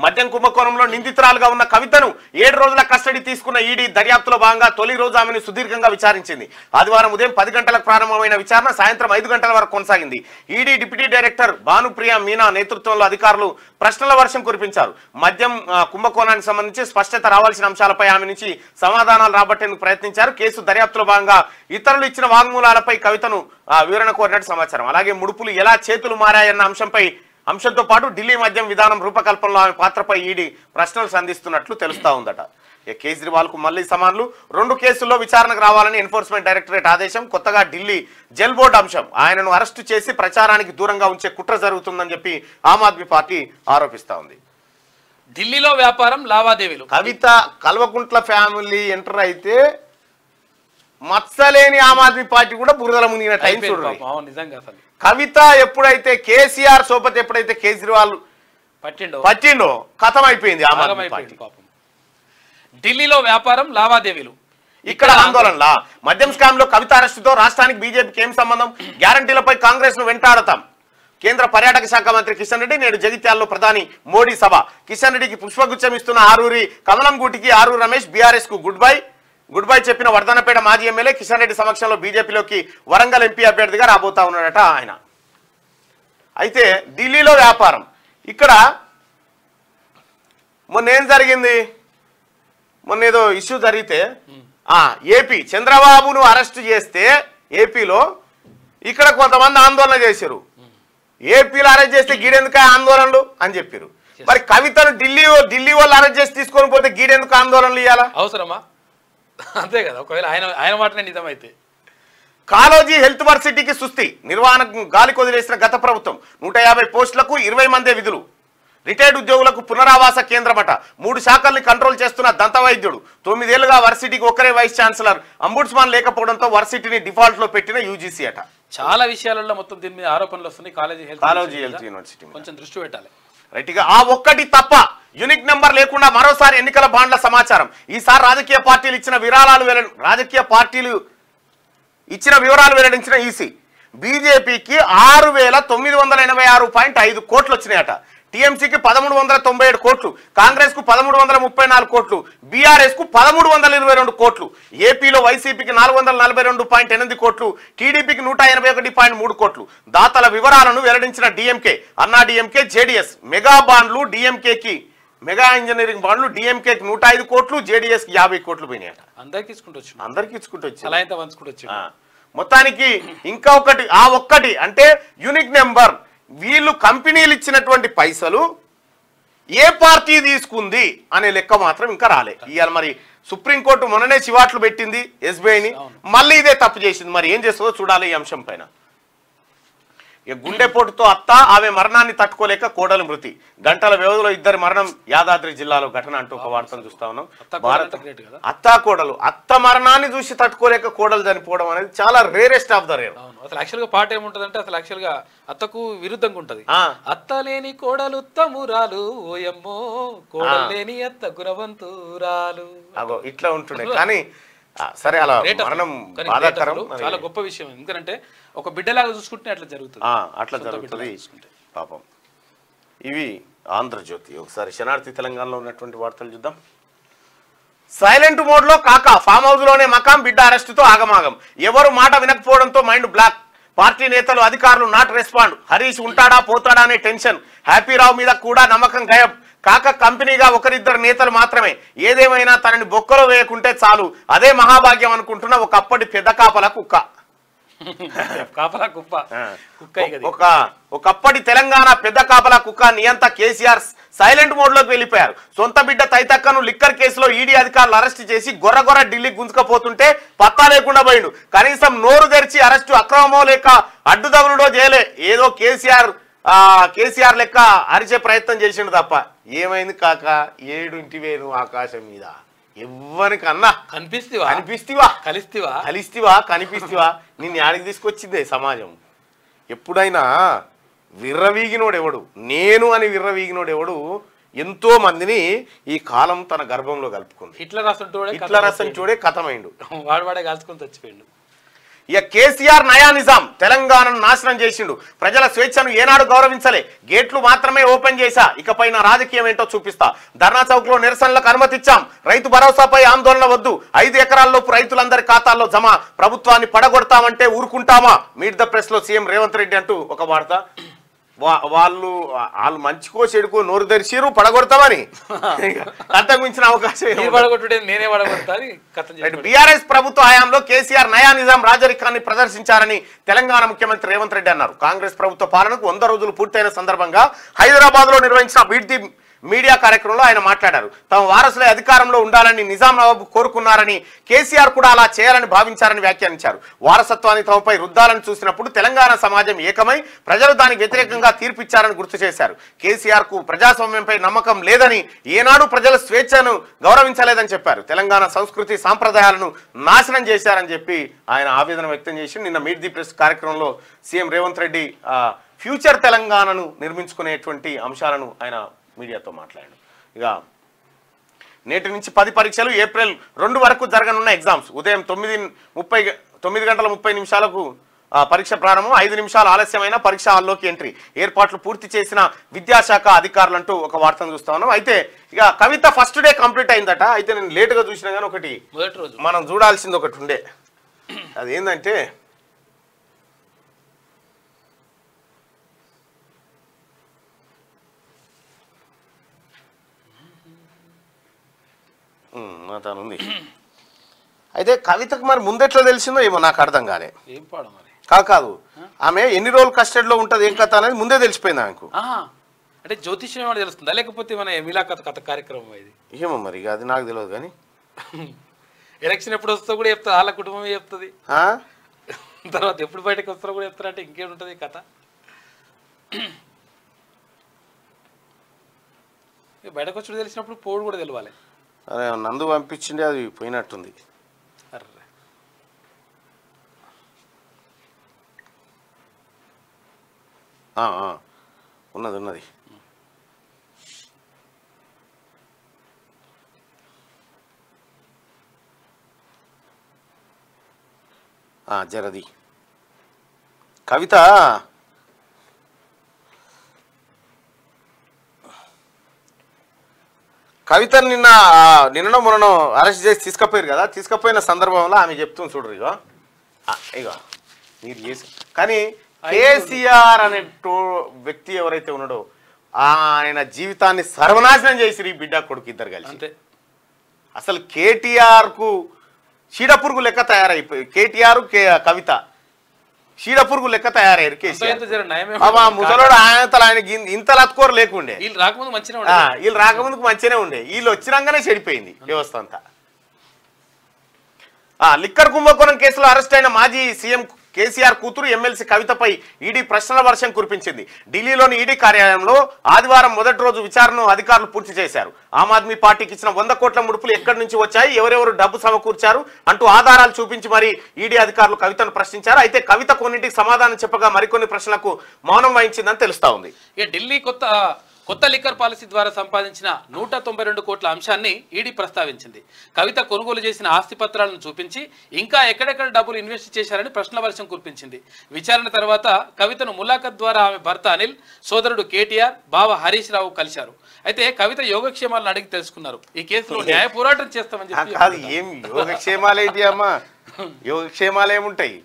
మద్యం కుంభకోణంలో నిందితురాలుగా ఉన్న కవితను ఏడు రోజుల కస్టడీ తీసుకున్న ఈడీ దర్యాప్తులో భాగంగా తొలి రోజు ఆమెను సుదీర్ఘంగా విచారించింది ఆదివారం ఉదయం పది గంటలకు ప్రారంభమైన విచారణ సాయంత్రం ఐదు గంటల వరకు కొనసాగింది ED deputy director Bhanupriya Meena నేతృత్వంలో అధికారులు ప్రశ్నల వర్షం కురిపించారు మద్యం కుంభకోణానికి సంబంధించి స్పష్టత రావాల్సిన అంశాలపై ఆమె నుంచి సమాధానాలు రాబట్టేందుకు ప్రయత్నించారు కేసు దర్యాప్తులో భాగంగా ఇతరులు ఇచ్చిన వాగ్మూలాలపై కవితను వివరణ కోరినట్టు సమాచారం అలాగే ముడుపులు ఎలా చేతులు మారాయన్న అంశంపై అంశంతో పాటు ఢిల్లీ మద్యం విధానం రూపకల్పనలో ఆమె పాత్రపై ఈడీ ప్రశ్నలు సంధిస్తున్నట్లు తెలుస్తా ఉందట కేజ్రీవాల్కు మళ్లీ సమాన్లు రెండు కేసుల్లో విచారణకు రావాలని ఎన్ఫోర్స్మెంట్ డైరెక్టరేట్ ఆదేశం కొత్తగా ఢిల్లీ జెల్ బోర్డు అంశం ఆయనను అరెస్టు చేసి ప్రచారానికి దూరంగా ఉంచే కుట్ర జరుగుతుందని చెప్పి ఆమ్ ఆద్మీ పార్టీ ఆరోపిస్తా ఉంది ఢిల్లీలో వ్యాపారం లావాదేవీలు కవిత కల్వకుంట్ల ఫ్యామిలీ ఎంటర్ అయితే మత్సలేని ఆమ్ ఆద్మీ పార్టీ కూడా బురదల మునిగిన టైం చూడండి కవిత ఎప్పుడైతే కేసీఆర్ సోపతి ఎప్పుడైతే కేజ్రీవాల్ పట్టిండో పట్టిండో కథం అయిపోయింది ఆమ్ ఆద్మీ పార్టీ ఢిల్లీలో వ్యాపారం లావాదేవీలు ఇక్కడ ఆందోళనల మద్యం స్కామ్ లో కవిత అరెస్టుతో రాష్ట్రానికి బీజేపీకి ఏం సంబంధం గ్యారంటీలపై కాంగ్రెస్ ను వెంటాడతాం కేంద్ర పర్యాటక శాఖ మంత్రి కిషన్ రెడ్డి నేడు జగిత్యాల్లో ప్రధాని మోడీ సభ కిషన్ రెడ్డికి పుష్పగుచ్చం ఇస్తున్న ఆరూరి కమలం గూటికి ఆరూరి రమేష్ బీఆర్ఎస్ కు గుడ్ బై గుడ్ బై చెప్పిన వర్ధనపేట మాజీ ఎమ్మెల్యే కిషన్ రెడ్డి సమక్షంలో బీజేపీలోకి వరంగల్ ఎంపీ అభ్యర్థిగా రాబోతా ఉన్నాడట ఆయన అయితే ఢిల్లీలో వ్యాపారం ఇక్కడ మొన్న ఏం జరిగింది మొన్న ఏదో ఇష్యూ జరిగితే ఏపీ చంద్రబాబును అరెస్ట్ చేస్తే ఏపీలో ఇక్కడ కొంతమంది ఆందోళన చేశారు ఏపీలో అరెస్ట్ చేస్తే గీడెందుక ఆందోళనలు అని చెప్పారు మరి కవితను ఢిల్లీ ఢిల్లీ వాళ్ళు అరెస్ట్ చేసి తీసుకొని పోతే గీడెందుకు ఆందోళనలు ఇవ్వాలా అవసరమా అంతే కదా ఒకవేళ ఆయన ఆయన మాటనే నిజమైతే కాలోజీ హెల్త్ వర్సిటీకి సుస్థి నిర్వహణ గాలి కొదిలేసిన గత ప్రభుత్వం నూట యాభై పోస్టులకు ఇరవై మందే విధులు రిటైర్డ్ ఉద్యోగులకు పునరావాస కేంద్రమట మూడు శాఖల్ని కంట్రోల్ చేస్తున్న దంతవైద్యుడు తొమ్మిదేళ్లుగా వర్సిటీకి ఒక్కరే వైస్ ఛాన్సలర్ అంబుడ్స్మాన్ లేకపోవడంతో వర్సిటీని డిఫాల్ట్ లో పెట్టిన యూజీసీ అట చాలా విషయాలలో మొత్తం దీని మీద ఆరోపణలు వస్తున్నాయి college health college health university కొంచెం దృష్టి పెట్టాలి రైట్గా ఆ ఒక్కటి తప్ప యూనిక్ నెంబర్ లేకుండా మరోసారి ఎన్నికల బాండ్ల సమాచారం ఈసారి రాజకీయ పార్టీలు ఇచ్చిన విరాళాలు వెల్ల రాజకీయ పార్టీలు ఇచ్చిన వివరాలు వెల్లడించిన ఈసీ బీజేపీకి ఆరు వేల తొమ్మిది వందల ఎనభై ఆరు పాయింట్ ఐదు కోట్లు వచ్చినాయట టీఎంసీకి పదమూడు వందల తొంభై ఏడు కోట్లు కాంగ్రెస్ కు పదమూడు వందల ముప్పై నాలుగు కోట్లు బీఆర్ఎస్ కు పదమూడు వందల ఇరవై రెండు కోట్లు ఏపీలో వైసీపీకి నాలుగు వందల నలభై రెండు పాయింట్ ఎనిమిది కోట్లు టీడీపీకి నూట ఎనభై ఒకటి పాయింట్ మూడు కోట్లు దాతల వివరాలను వెల్లడించిన డిఎంకే అన్నా డిఎంకే జేడీఎస్ మెగా బాండ్లు డిఎంకేకి మెగా ఇంజనీరింగ్ బాండ్లు డిఎంకే నూట ఐదు కోట్లు జేడిఎస్ కి యాభై కోట్లు పోయినాయట అందరికి అందరికి ఇచ్చుకుంటూ మొత్తానికి ఇంకా ఒకటి ఆ ఒక్కటి అంటే యూనిక్ నెంబర్ వీళ్ళు కంపెనీలు ఇచ్చినటువంటి పైసలు ఏ పార్టీ తీసుకుంది అనే లెక్క మాత్రం ఇంకా రాలే ఇవాళ మరి సుప్రీంకోర్టు మొన్ననే చివాట్లు పెట్టింది ఎస్బీఐని మళ్ళీ ఇదే తప్పు చేసింది మరి ఏం చేస్తుందో చూడాలి ఈ అంశం పైన గుండెపోటుతో అత్త ఆమె మరణాన్ని తట్టుకోలేక కోడలు మృతి గంటల వ్యవధిలో ఇద్దరి మరణం యాదాద్రి జిల్లాలో ఘటన అంటూ ఒక వార్తను చూస్తా ఉన్నాం అత్త కోడలు అత్త మరణాన్ని చూసి తట్టుకోలేక కోడలు చనిపోవడం అనేది చాలా రేరెస్ట్ ఆఫ్ ద రేర్ అసలు యాక్చువల్ గా పాట ఏముంటది అంటే అసలు యాక్చువల్ గా అత్తకు విరుద్ధంగా ఉంటది అత్త లేని కోడలు తమురాలు ఓయమ్మో కోడలు లేని అత్త గురవంతురాలు అగో ఇట్లా ఉంటుండే కానీ సరే అలా బాధాకరం చాలా గొప్ప విషయం ఎందుకంటే ఒక బిడ్డలాగా చూసుకుంటే అట్లా జరుగుతుంది అట్లా జరుగుతుంది పాపం ఇవి ఆంధ్రజ్యోతి ఒకసారి శనార్థి తెలంగాణలో ఉన్నటువంటి వార్తలు చూద్దాం సైలెంట్ మోడ్ లో కాక ఫామ్ హౌస్ లోనే మకాం బిడ్డ అరెస్టుతో ఆగమాగం ఎవరు మాట వినకపోవడంతో మైండ్ బ్లాక్ పార్టీ నేతలు అధికారులు నాట్ రెస్పాండ్ హరీష్ ఉంటాడా పోతాడా అనే టెన్షన్ హ్యాపీరావు మీద కూడా నమ్మకం గయం కాక కంపెనీగా ఒకరిద్దరు నేతలు మాత్రమే ఏదేమైనా తనని బొక్కలో వేయకుంటే చాలు అదే మహాభాగ్యం అనుకుంటున్న ఒకప్పటి పెద్ద కాపల కుక్క కాపల కుప్ప కుక్క ఒక ఒకప్పటి తెలంగాణ పెద్ద కాపల కుక్క నియంత కేసీఆర్ సైలెంట్ మోడ్ లోకి వెళ్ళిపోయారు సొంత బిడ్డ తైతక్కను లిక్కర్ కేసులో ఈడీ అధికారులు అరెస్ట్ చేసి గొర్రగొర్ర ఢిల్లీ గుంజుకపోతుంటే పత్తా లేకుండా పోయిండు కనీసం నోరు తెరిచి అరెస్టు అక్రమమో లేక అడ్డుదవులుడో చేయలే ఏదో కేసీఆర్ కేసీఆర్ లెక్క అరిచే ప్రయత్నం చేసిండు తప్ప ఏమైంది కాక ఏడుంటి వేణు ఆకాశం మీద ఎవరికన్నా కనిపిస్తివా కనిపిస్తివా కలిస్తివా కలిస్తివా కనిపిస్తివా నిన్ను ఆడికి తీసుకొచ్చిందే సమాజం ఎప్పుడైనా విర్రవీగినోడు ఎవడు నేను అని విర్రవీగినోడు ఎవడు ఎంతో మందిని ఈ కాలం తన గర్భంలో కలుపుకుంది హిట్లర్ అసలు హిట్లర్ అసలు చూడే కథమైండు వాడు వాడే కలుసుకుని చచ్చిపోయిండు ఇక కేసీఆర్ నయా నిజాం తెలంగాణను నాశనం చేసిండు ప్రజల స్వేచ్ఛను ఏనాడు గౌరవించలే గేట్లు మాత్రమే ఓపెన్ చేశా ఇకపైన నా రాజకీయం ఏంటో చూపిస్తా ధర్నా చౌక్ లో నిరసనలకు అనుమతిచ్చాం రైతు భరోసాపై ఆందోళన వద్దు ఐదు ఎకరాల్లోపు రైతులందరి ఖాతాల్లో జమ ప్రభుత్వాన్ని పడగొడతామంటే ఊరుకుంటామా మీట్ ద ప్రెస్ లో సీఎం రేవంత్ రెడ్డి అంటూ ఒక వార్త వాళ్ళు వాళ్ళు మంచికో చెడుకో నోరు తెరిచిరు పడగొడతామని అంతకు మించిన అవకాశం పడగొట్టుడే నేనే బీఆర్ఎస్ ప్రభుత్వ హయాంలో కేసీఆర్ నయా నిజాం రాజరికాన్ని ప్రదర్శించారని తెలంగాణ ముఖ్యమంత్రి రేవంత్ రెడ్డి అన్నారు కాంగ్రెస్ ప్రభుత్వ పాలనకు వంద రోజులు పూర్తయిన సందర్భంగా హైదరాబాద్ లో నిర్వహించిన బీడ్ మీడియా కార్యక్రమంలో ఆయన మాట్లాడారు తమ వారసులే అధికారంలో ఉండాలని నిజాం నవాబు కోరుకున్నారని కేసీఆర్ కూడా అలా చేయాలని భావించారని వ్యాఖ్యానించారు వారసత్వాన్ని తమపై రుద్దాలని చూసినప్పుడు తెలంగాణ సమాజం ఏకమై ప్రజలు దానికి వ్యతిరేకంగా తీర్పిచ్చారని గుర్తు చేశారు కేసీఆర్ కు ప్రజాస్వామ్యంపై నమ్మకం లేదని ఏనాడు ప్రజల స్వేచ్ఛను గౌరవించలేదని చెప్పారు తెలంగాణ సంస్కృతి సాంప్రదాయాలను నాశనం చేశారని చెప్పి ఆయన ఆవేదన వ్యక్తం చేసి నిన్న మీట్ ది ప్రెస్ కార్యక్రమంలో సీఎం రేవంత్ రెడ్డి ఫ్యూచర్ తెలంగాణను నిర్మించుకునేటువంటి అంశాలను ఆయన మీడియాతో మాట్లాడాడు ఇక నేటి నుంచి పది పరీక్షలు ఏప్రిల్ రెండు వరకు జరగనున్న ఎగ్జామ్స్ ఉదయం తొమ్మిది ముప్పై తొమ్మిది గంటల ముప్పై నిమిషాలకు పరీక్ష ప్రారంభం ఐదు నిమిషాలు ఆలస్యమైన పరీక్ష హాల్లోకి ఎంట్రీ ఏర్పాట్లు పూర్తి చేసిన విద్యాశాఖ అధికారులంటూ ఒక వార్తను చూస్తా ఉన్నాం అయితే ఇక కవిత ఫస్ట్ డే కంప్లీట్ అయిందట అయితే నేను లేటుగా చూసినా కానీ ఒకటి మనం చూడాల్సింది ఒకటి ఉండే ఏంటంటే ఉంది అయితే కవితకు మరి ముందెట్లా తెలిసిందో ఏమో నాకు అర్థం కాలే ఏం కాదు ఆమె ఎన్ని రోజులు కస్టడీలో ఉంటుంది ఏం కథ అనేది ముందే తెలిసిపోయింది ఆమెకు అంటే జ్యోతిష్యం ఏమైనా తెలుస్తుందా లేకపోతే మన మిలా కథ కథ కార్యక్రమం ఇది ఏమో మరి అది నాకు తెలియదు కానీ ఎలక్షన్ ఎప్పుడు వస్తా కూడా చెప్తా వాళ్ళ కుటుంబం చెప్తుంది తర్వాత ఎప్పుడు బయటకు వస్తారో కూడా చెప్తారంటే ఇంకేముంటుంది కథ బయటకు వచ్చి తెలిసినప్పుడు పోడు కూడా తెలవాలి అరే నందు పంపించిండే అది పోయినట్టుంది ఉన్నది ఉన్నది జరది కవిత కవిత నిన్న నిన్న మొన్న అరెస్ట్ చేసి తీసుకుపోయారు కదా తీసుకుపోయిన సందర్భంలో ఆమె చెప్తుంది చూడరు ఇగో ఇగో మీరు చేసి కానీ కేసీఆర్ అనే వ్యక్తి ఎవరైతే ఉన్నాడో ఆయన జీవితాన్ని సర్వనాశనం చేసి ఈ బిడ్డ కొడుకు ఇద్దరు కలిసి అసలు అసలు కేటీఆర్కు చీడపురుగు లెక్క తయారైపోయి కేటీఆర్ కవిత షీడ పురుగు లెక్క తయారయ్యారు కేసీఆర్ ముసలోడు ఆయనతో ఆయన ఇంత లత్కోరు లేకుండే వీళ్ళు రాకముందుకు మంచిగానే ఉండే వీళ్ళు వచ్చినాకనే చెడిపోయింది వ్యవస్థ అంతా లిక్కర్ కుంభకోణం కేసులో అరెస్ట్ అయిన మాజీ సీఎం కేసీఆర్ కూతురు ఎమ్మెల్సీ కవితపై ఈడీ ప్రశ్నల వర్షం కురిపించింది ఢిల్లీలోని ఈడీ కార్యాలయంలో ఆదివారం మొదటి రోజు విచారణను అధికారులు పూర్తి చేశారు ఆమ్ ఆద్మీ పార్టీకి ఇచ్చిన వంద కోట్ల ముడుపులు ఎక్కడి నుంచి వచ్చాయి ఎవరెవరు డబ్బు సమకూర్చారు అంటూ ఆధారాలు చూపించి మరి ఈడీ అధికారులు కవితను ప్రశ్నించారు అయితే కవిత కొన్నింటికి సమాధానం చెప్పగా మరికొన్ని ప్రశ్నలకు మౌనం వహించిందని తెలుస్తా ఉంది ఢిల్లీ కొత్త కొత్త లిక్కర్ పాలసీ ద్వారా సంపాదించిన నూట తొంభై రెండు కోట్ల అంశాన్ని ఈడీ ప్రస్తావించింది కవిత కొనుగోలు చేసిన ఆస్తి పత్రాలను చూపించి ఇంకా ఎక్కడెక్కడ డబ్బులు ఇన్వెస్ట్ చేశారని ప్రశ్న వర్షం కురిపించింది విచారణ తర్వాత కవితను ములాఖత్ ద్వారా ఆమె భర్త అనిల్ సోదరుడు కేటీఆర్ బావ హరీష్ రావు కలిశారు అయితే కవిత యోగక్షేమాలను అడిగి తెలుసుకున్నారు ఈ కేసులో న్యాయ పోరాటం చేస్తామని చెప్పి యోగక్షేమాలు ఏముంటాయి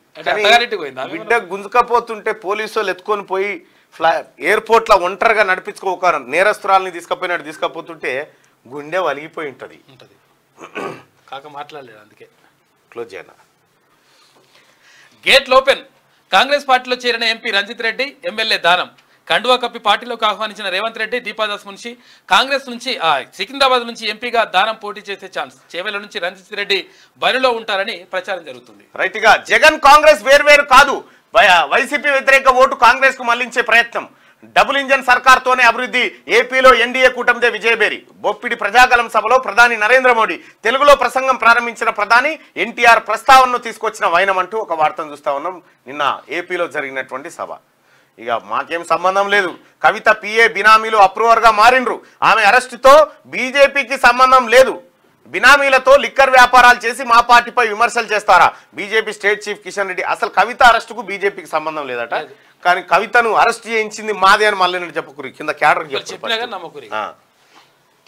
బిడ్డ గుంజుకపోతుంటే పోలీసు వాళ్ళు ఎత్తుకొని పోయి ఫ్లై ఎయిర్పోర్ట్లో ఒంటరిగా నడిపించుకోకారు నేరస్తురాలని తీసుకపోయినట్టు తీసుకపోతుంటే గుండె వలిగిపోయి ఉంటుంది ఉంటుంది కాక మాట్లాడలేదు అందుకే క్లోజ్ చేయన గేట్లు ఓపెన్ కాంగ్రెస్ పార్టీలో చేరిన ఎంపీ రంజిత్ రెడ్డి ఎమ్మెల్యే దానం కండువా కప్పి పార్టీలోకి ఆహ్వానించిన రేవంత్ రెడ్డి దీపాదాస్ మున్షి కాంగ్రెస్ నుంచి సికింద్రాబాద్ నుంచి ఎంపీగా దానం పోటీ చేసే ఛాన్స్ చేవెల నుంచి రంజిత్ రెడ్డి బరిలో ఉంటారని ప్రచారం జరుగుతుంది రైట్గా జగన్ కాంగ్రెస్ వేర్వేరు కాదు వైసీపీ వ్యతిరేక ఓటు కాంగ్రెస్ కు మళ్లించే ప్రయత్నం డబుల్ ఇంజన్ సర్కార్తోనే అభివృద్ధి ఏపీలో ఎన్డీఏ కూటమిదే విజయబేరి బొప్పిడి ప్రజాగలం సభలో ప్రధాని నరేంద్ర మోడీ తెలుగులో ప్రసంగం ప్రారంభించిన ప్రధాని ఎన్టీఆర్ ప్రస్తావనను తీసుకొచ్చిన వైనం అంటూ ఒక వార్తను చూస్తా ఉన్నాం నిన్న ఏపీలో జరిగినటువంటి సభ ఇక మాకేం సంబంధం లేదు కవిత పిఏ బినామీలు అప్రూవర్గా మారిండ్రు ఆమె అరెస్టుతో బీజేపీకి సంబంధం లేదు బినామీలతో లిక్కర్ వ్యాపారాలు చేసి మా పార్టీపై విమర్శలు చేస్తారా BJP state chief Kishan Reddy అసలు కవిత అరెస్టుకు బీజేపీకి సంబంధం లేదట కానీ కవితను అరెస్ట్ చేయించింది మాదే అని మళ్ళీ చెప్పుకురి కింద క్యాడర్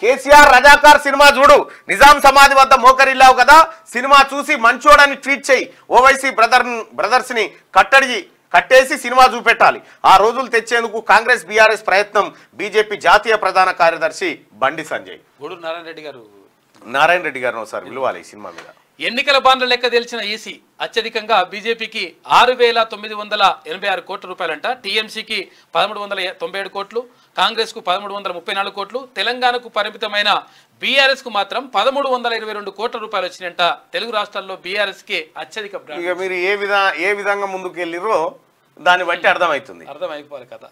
కేసీఆర్ రజాకార్ సినిమా చూడు నిజాం సమాధి వద్ద మోకరిల్లావు కదా సినిమా చూసి మంచోడని ట్వీట్ చేయి ఓవైసీ బ్రదర్ బ్రదర్స్ ని కట్టడి కట్టేసి సినిమా చూపెట్టాలి ఆ రోజులు తెచ్చేందుకు కాంగ్రెస్ బీఆర్ఎస్ ప్రయత్నం బీజేపీ జాతీయ ప్రధాన కార్యదర్శి బండి సంజయ్ గుడు నారాయణ రెడ్డి గారు నారాయణ రెడ్డి గారిని ఒకసారి ఈ సినిమా మీద ఎన్నికల బాండ్ల లెక్క తెలిసిన ఈసీ అత్యధికంగా బీజేపీకి ఆరు వేల తొమ్మిది వందల ఎనభై ఆరు కోట్ల రూపాయలంట టీఎంసీకి పదమూడు వందల తొంభై ఏడు కోట్లు కాంగ్రెస్కు పదమూడు వందల ముప్పై నాలుగు కోట్లు తెలంగాణకు పరిమితమైన బీఆర్ఎస్కు మాత్రం పదమూడు వందల ఇరవై రెండు కోట్ల రూపాయలు వచ్చినంట తెలుగు రాష్ట్రాల్లో బీఆర్ఎస్కి అత్యధిక మీరు ఏ విధంగా ఏ విధంగా ముందుకు వెళ్ళిరో దాన్ని బట్టి అర్థమవుతుంది అర్థమైపోవాలి కదా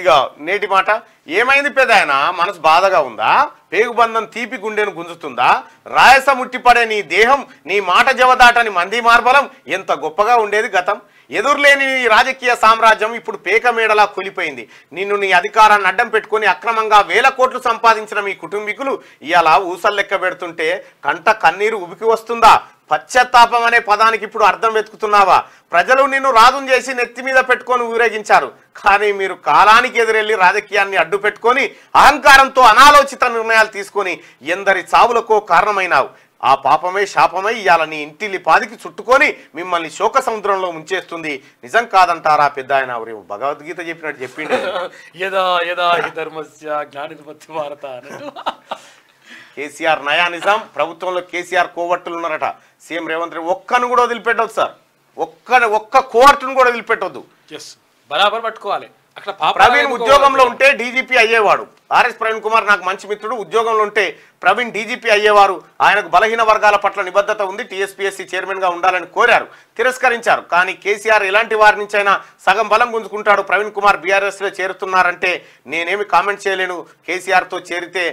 ఇక నేటి మాట ఏమైంది పెదాయన మనసు బాధగా ఉందా పేగుబంధం తీపి గుండెను గుంజుతుందా రాయస ముట్టిపడే నీ దేహం నీ మాట జవదాటని మంది మార్బలం ఎంత గొప్పగా ఉండేది గతం ఎదురులేని నీ రాజకీయ సామ్రాజ్యం ఇప్పుడు పేక మేడలా కూలిపోయింది నిన్ను నీ అధికారాన్ని అడ్డం పెట్టుకుని అక్రమంగా వేల కోట్లు సంపాదించిన మీ కుటుంబీకులు ఇలా ఊసలు లెక్క పెడుతుంటే కంట కన్నీరు ఉబికి వస్తుందా పశ్చాత్తాపం అనే పదానికి ఇప్పుడు అర్థం వెతుకుతున్నావా ప్రజలు నిన్ను రాజును చేసి నెత్తి మీద పెట్టుకొని ఊరేగించారు కానీ మీరు కాలానికి ఎదురెళ్ళి రాజకీయాన్ని అడ్డు పెట్టుకొని అహంకారంతో అనాలోచిత నిర్ణయాలు తీసుకొని ఎందరి చావులకో కారణమైనావు ఆ పాపమే శాపమై ఇవాళ నీ పాదికి చుట్టుకొని మిమ్మల్ని శోక సముద్రంలో ముంచేస్తుంది నిజం కాదంటారా పెద్ద ఆయన భగవద్గీత చెప్పినట్టు చెప్పిండు యదా కేసీఆర్ నయా నిజాం ప్రభుత్వంలో కేసీఆర్ కోవర్టులు ఉన్నారట సీఎం రేవంత్ రెడ్డి ఒక్కను కూడా వదిలిపెట్టవద్దు సార్ ఒక్క ఒక్క కోవర్టును కూడా వదిలిపెట్టొద్దు బరాబర్ పట్టుకోవాలి అక్కడ ప్రవీణ్ ఉద్యోగంలో ఉంటే డీజీపీ అయ్యేవాడు ఆర్ఎస్ ప్రవీణ్ కుమార్ నాకు మంచి మిత్రుడు ఉద్యోగంలో ఉంటే ప్రవీణ్ డీజీపీ అయ్యేవారు ఆయనకు బలహీన వర్గాల పట్ల నిబద్ధత ఉంది టీఎస్పీఎస్సీ చైర్మన్గా ఉండాలని కోరారు తిరస్కరించారు కానీ కేసీఆర్ ఇలాంటి వారి నుంచైనా సగం బలం గుంజుకుంటాడు ప్రవీణ్ కుమార్ బీఆర్ఎస్లో చేరుతున్నారంటే నేనేమి కామెంట్ చేయలేను కేసీఆర్తో చేరితే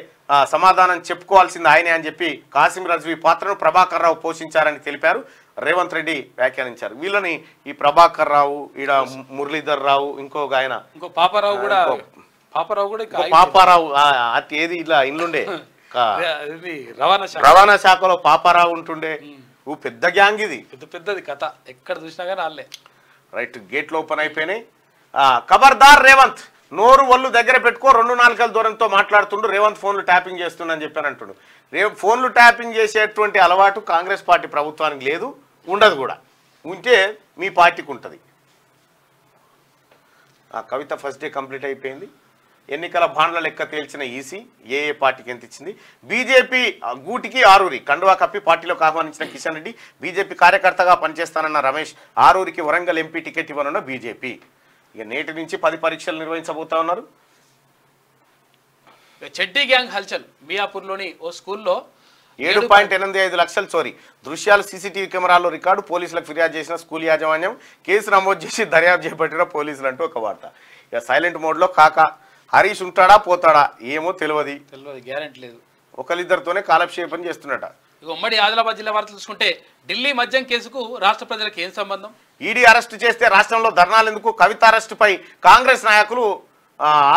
సమాధానం చెప్పుకోవాల్సింది ఆయనే అని చెప్పి కాసిం రజ్వీ పాత్రను ప్రభాకర్ రావు పోషించారని తెలిపారు రేవంత్ రెడ్డి వ్యాఖ్యానించారు వీళ్ళని ఈ ప్రభాకర్ రావు ఈడ మురళీధర్ రావు ఇంకొక ఆయన ఇంకో పాపారావు కూడా పాపారావు కూడా పాపారావు ఏది ఇలా ఇల్లుండే రవాణా శాఖలో పాపారావు ఉంటుండే ఓ పెద్ద గ్యాంగ్ ఇది పెద్ద పెద్దది కథ ఎక్కడ చూసినా కానీ వాళ్ళే రైట్ గేట్లు ఓపెన్ అయిపోయినాయి ఖబర్దార్ రేవంత్ నోరు ఒళ్ళు దగ్గర పెట్టుకో రెండు నాలుగల దూరంతో మాట్లాడుతుండు రేవంత్ ఫోన్లు ట్యాపింగ్ చేస్తుండని చెప్పాను అంటుడు రే ఫోన్లు ట్యాపింగ్ చేసేటువంటి అలవాటు కాంగ్రెస్ పార్టీ ప్రభుత్వానికి లేదు ఉండదు కూడా ఉంటే మీ పార్టీకి ఉంటుంది కవిత ఫస్ట్ డే కంప్లీట్ అయిపోయింది ఎన్నికల బాండ్ల లెక్క తేల్చిన ఈసీ ఏ ఏ పార్టీకి ఎంత ఇచ్చింది బీజేపీ గూటికి ఆరూరి కండువా కప్పి పార్టీలోకి ఆహ్వానించిన కిషన్ రెడ్డి బీజేపీ కార్యకర్తగా పనిచేస్తానన్న రమేష్ ఆరూరికి వరంగల్ ఎంపీ టికెట్ ఇవ్వనున్న బీజేపీ ఇక నేటి నుంచి పది పరీక్షలు నిర్వహించబోతా ఉన్నారు చెడ్డీ గ్యాంగ్ హల్చల్ మియాపూర్లోని ఓ స్కూల్లో ఏడు పాయింట్ ఎనిమిది ఐదు లక్షల చోరీ దృశ్యాలు సీసీటీవీ కెమెరాల్లో రికార్డు పోలీసులకు ఫిర్యాదు చేసిన స్కూల్ యాజమాన్యం కేసు నమోదు చేసి దర్యాప్తు చేపట్టిన పోలీసులు అంటూ ఒక వార్త ఇక సైలెంట్ మోడ్లో కాకా హరీష్ ఉంటాడా పోతాడా ఏమో తెలియదు తెలియదు గ్యారెంటీ లేదు ఒకరిద్దరితోనే కాలక్షేపం చేస్తున్నట ఉమ్మడి ఆదిలాబాద్ జిల్లా వార్త చూసుకుంటే ఢిల్లీ మద్యం కేసుకు రాష్ట్ర ప్రజలకు ఏం సంబంధం ఈడీ అరెస్టు చేస్తే రాష్ట్రంలో ధర్నాలు ఎందుకు కవిత పై కాంగ్రెస్ నాయకులు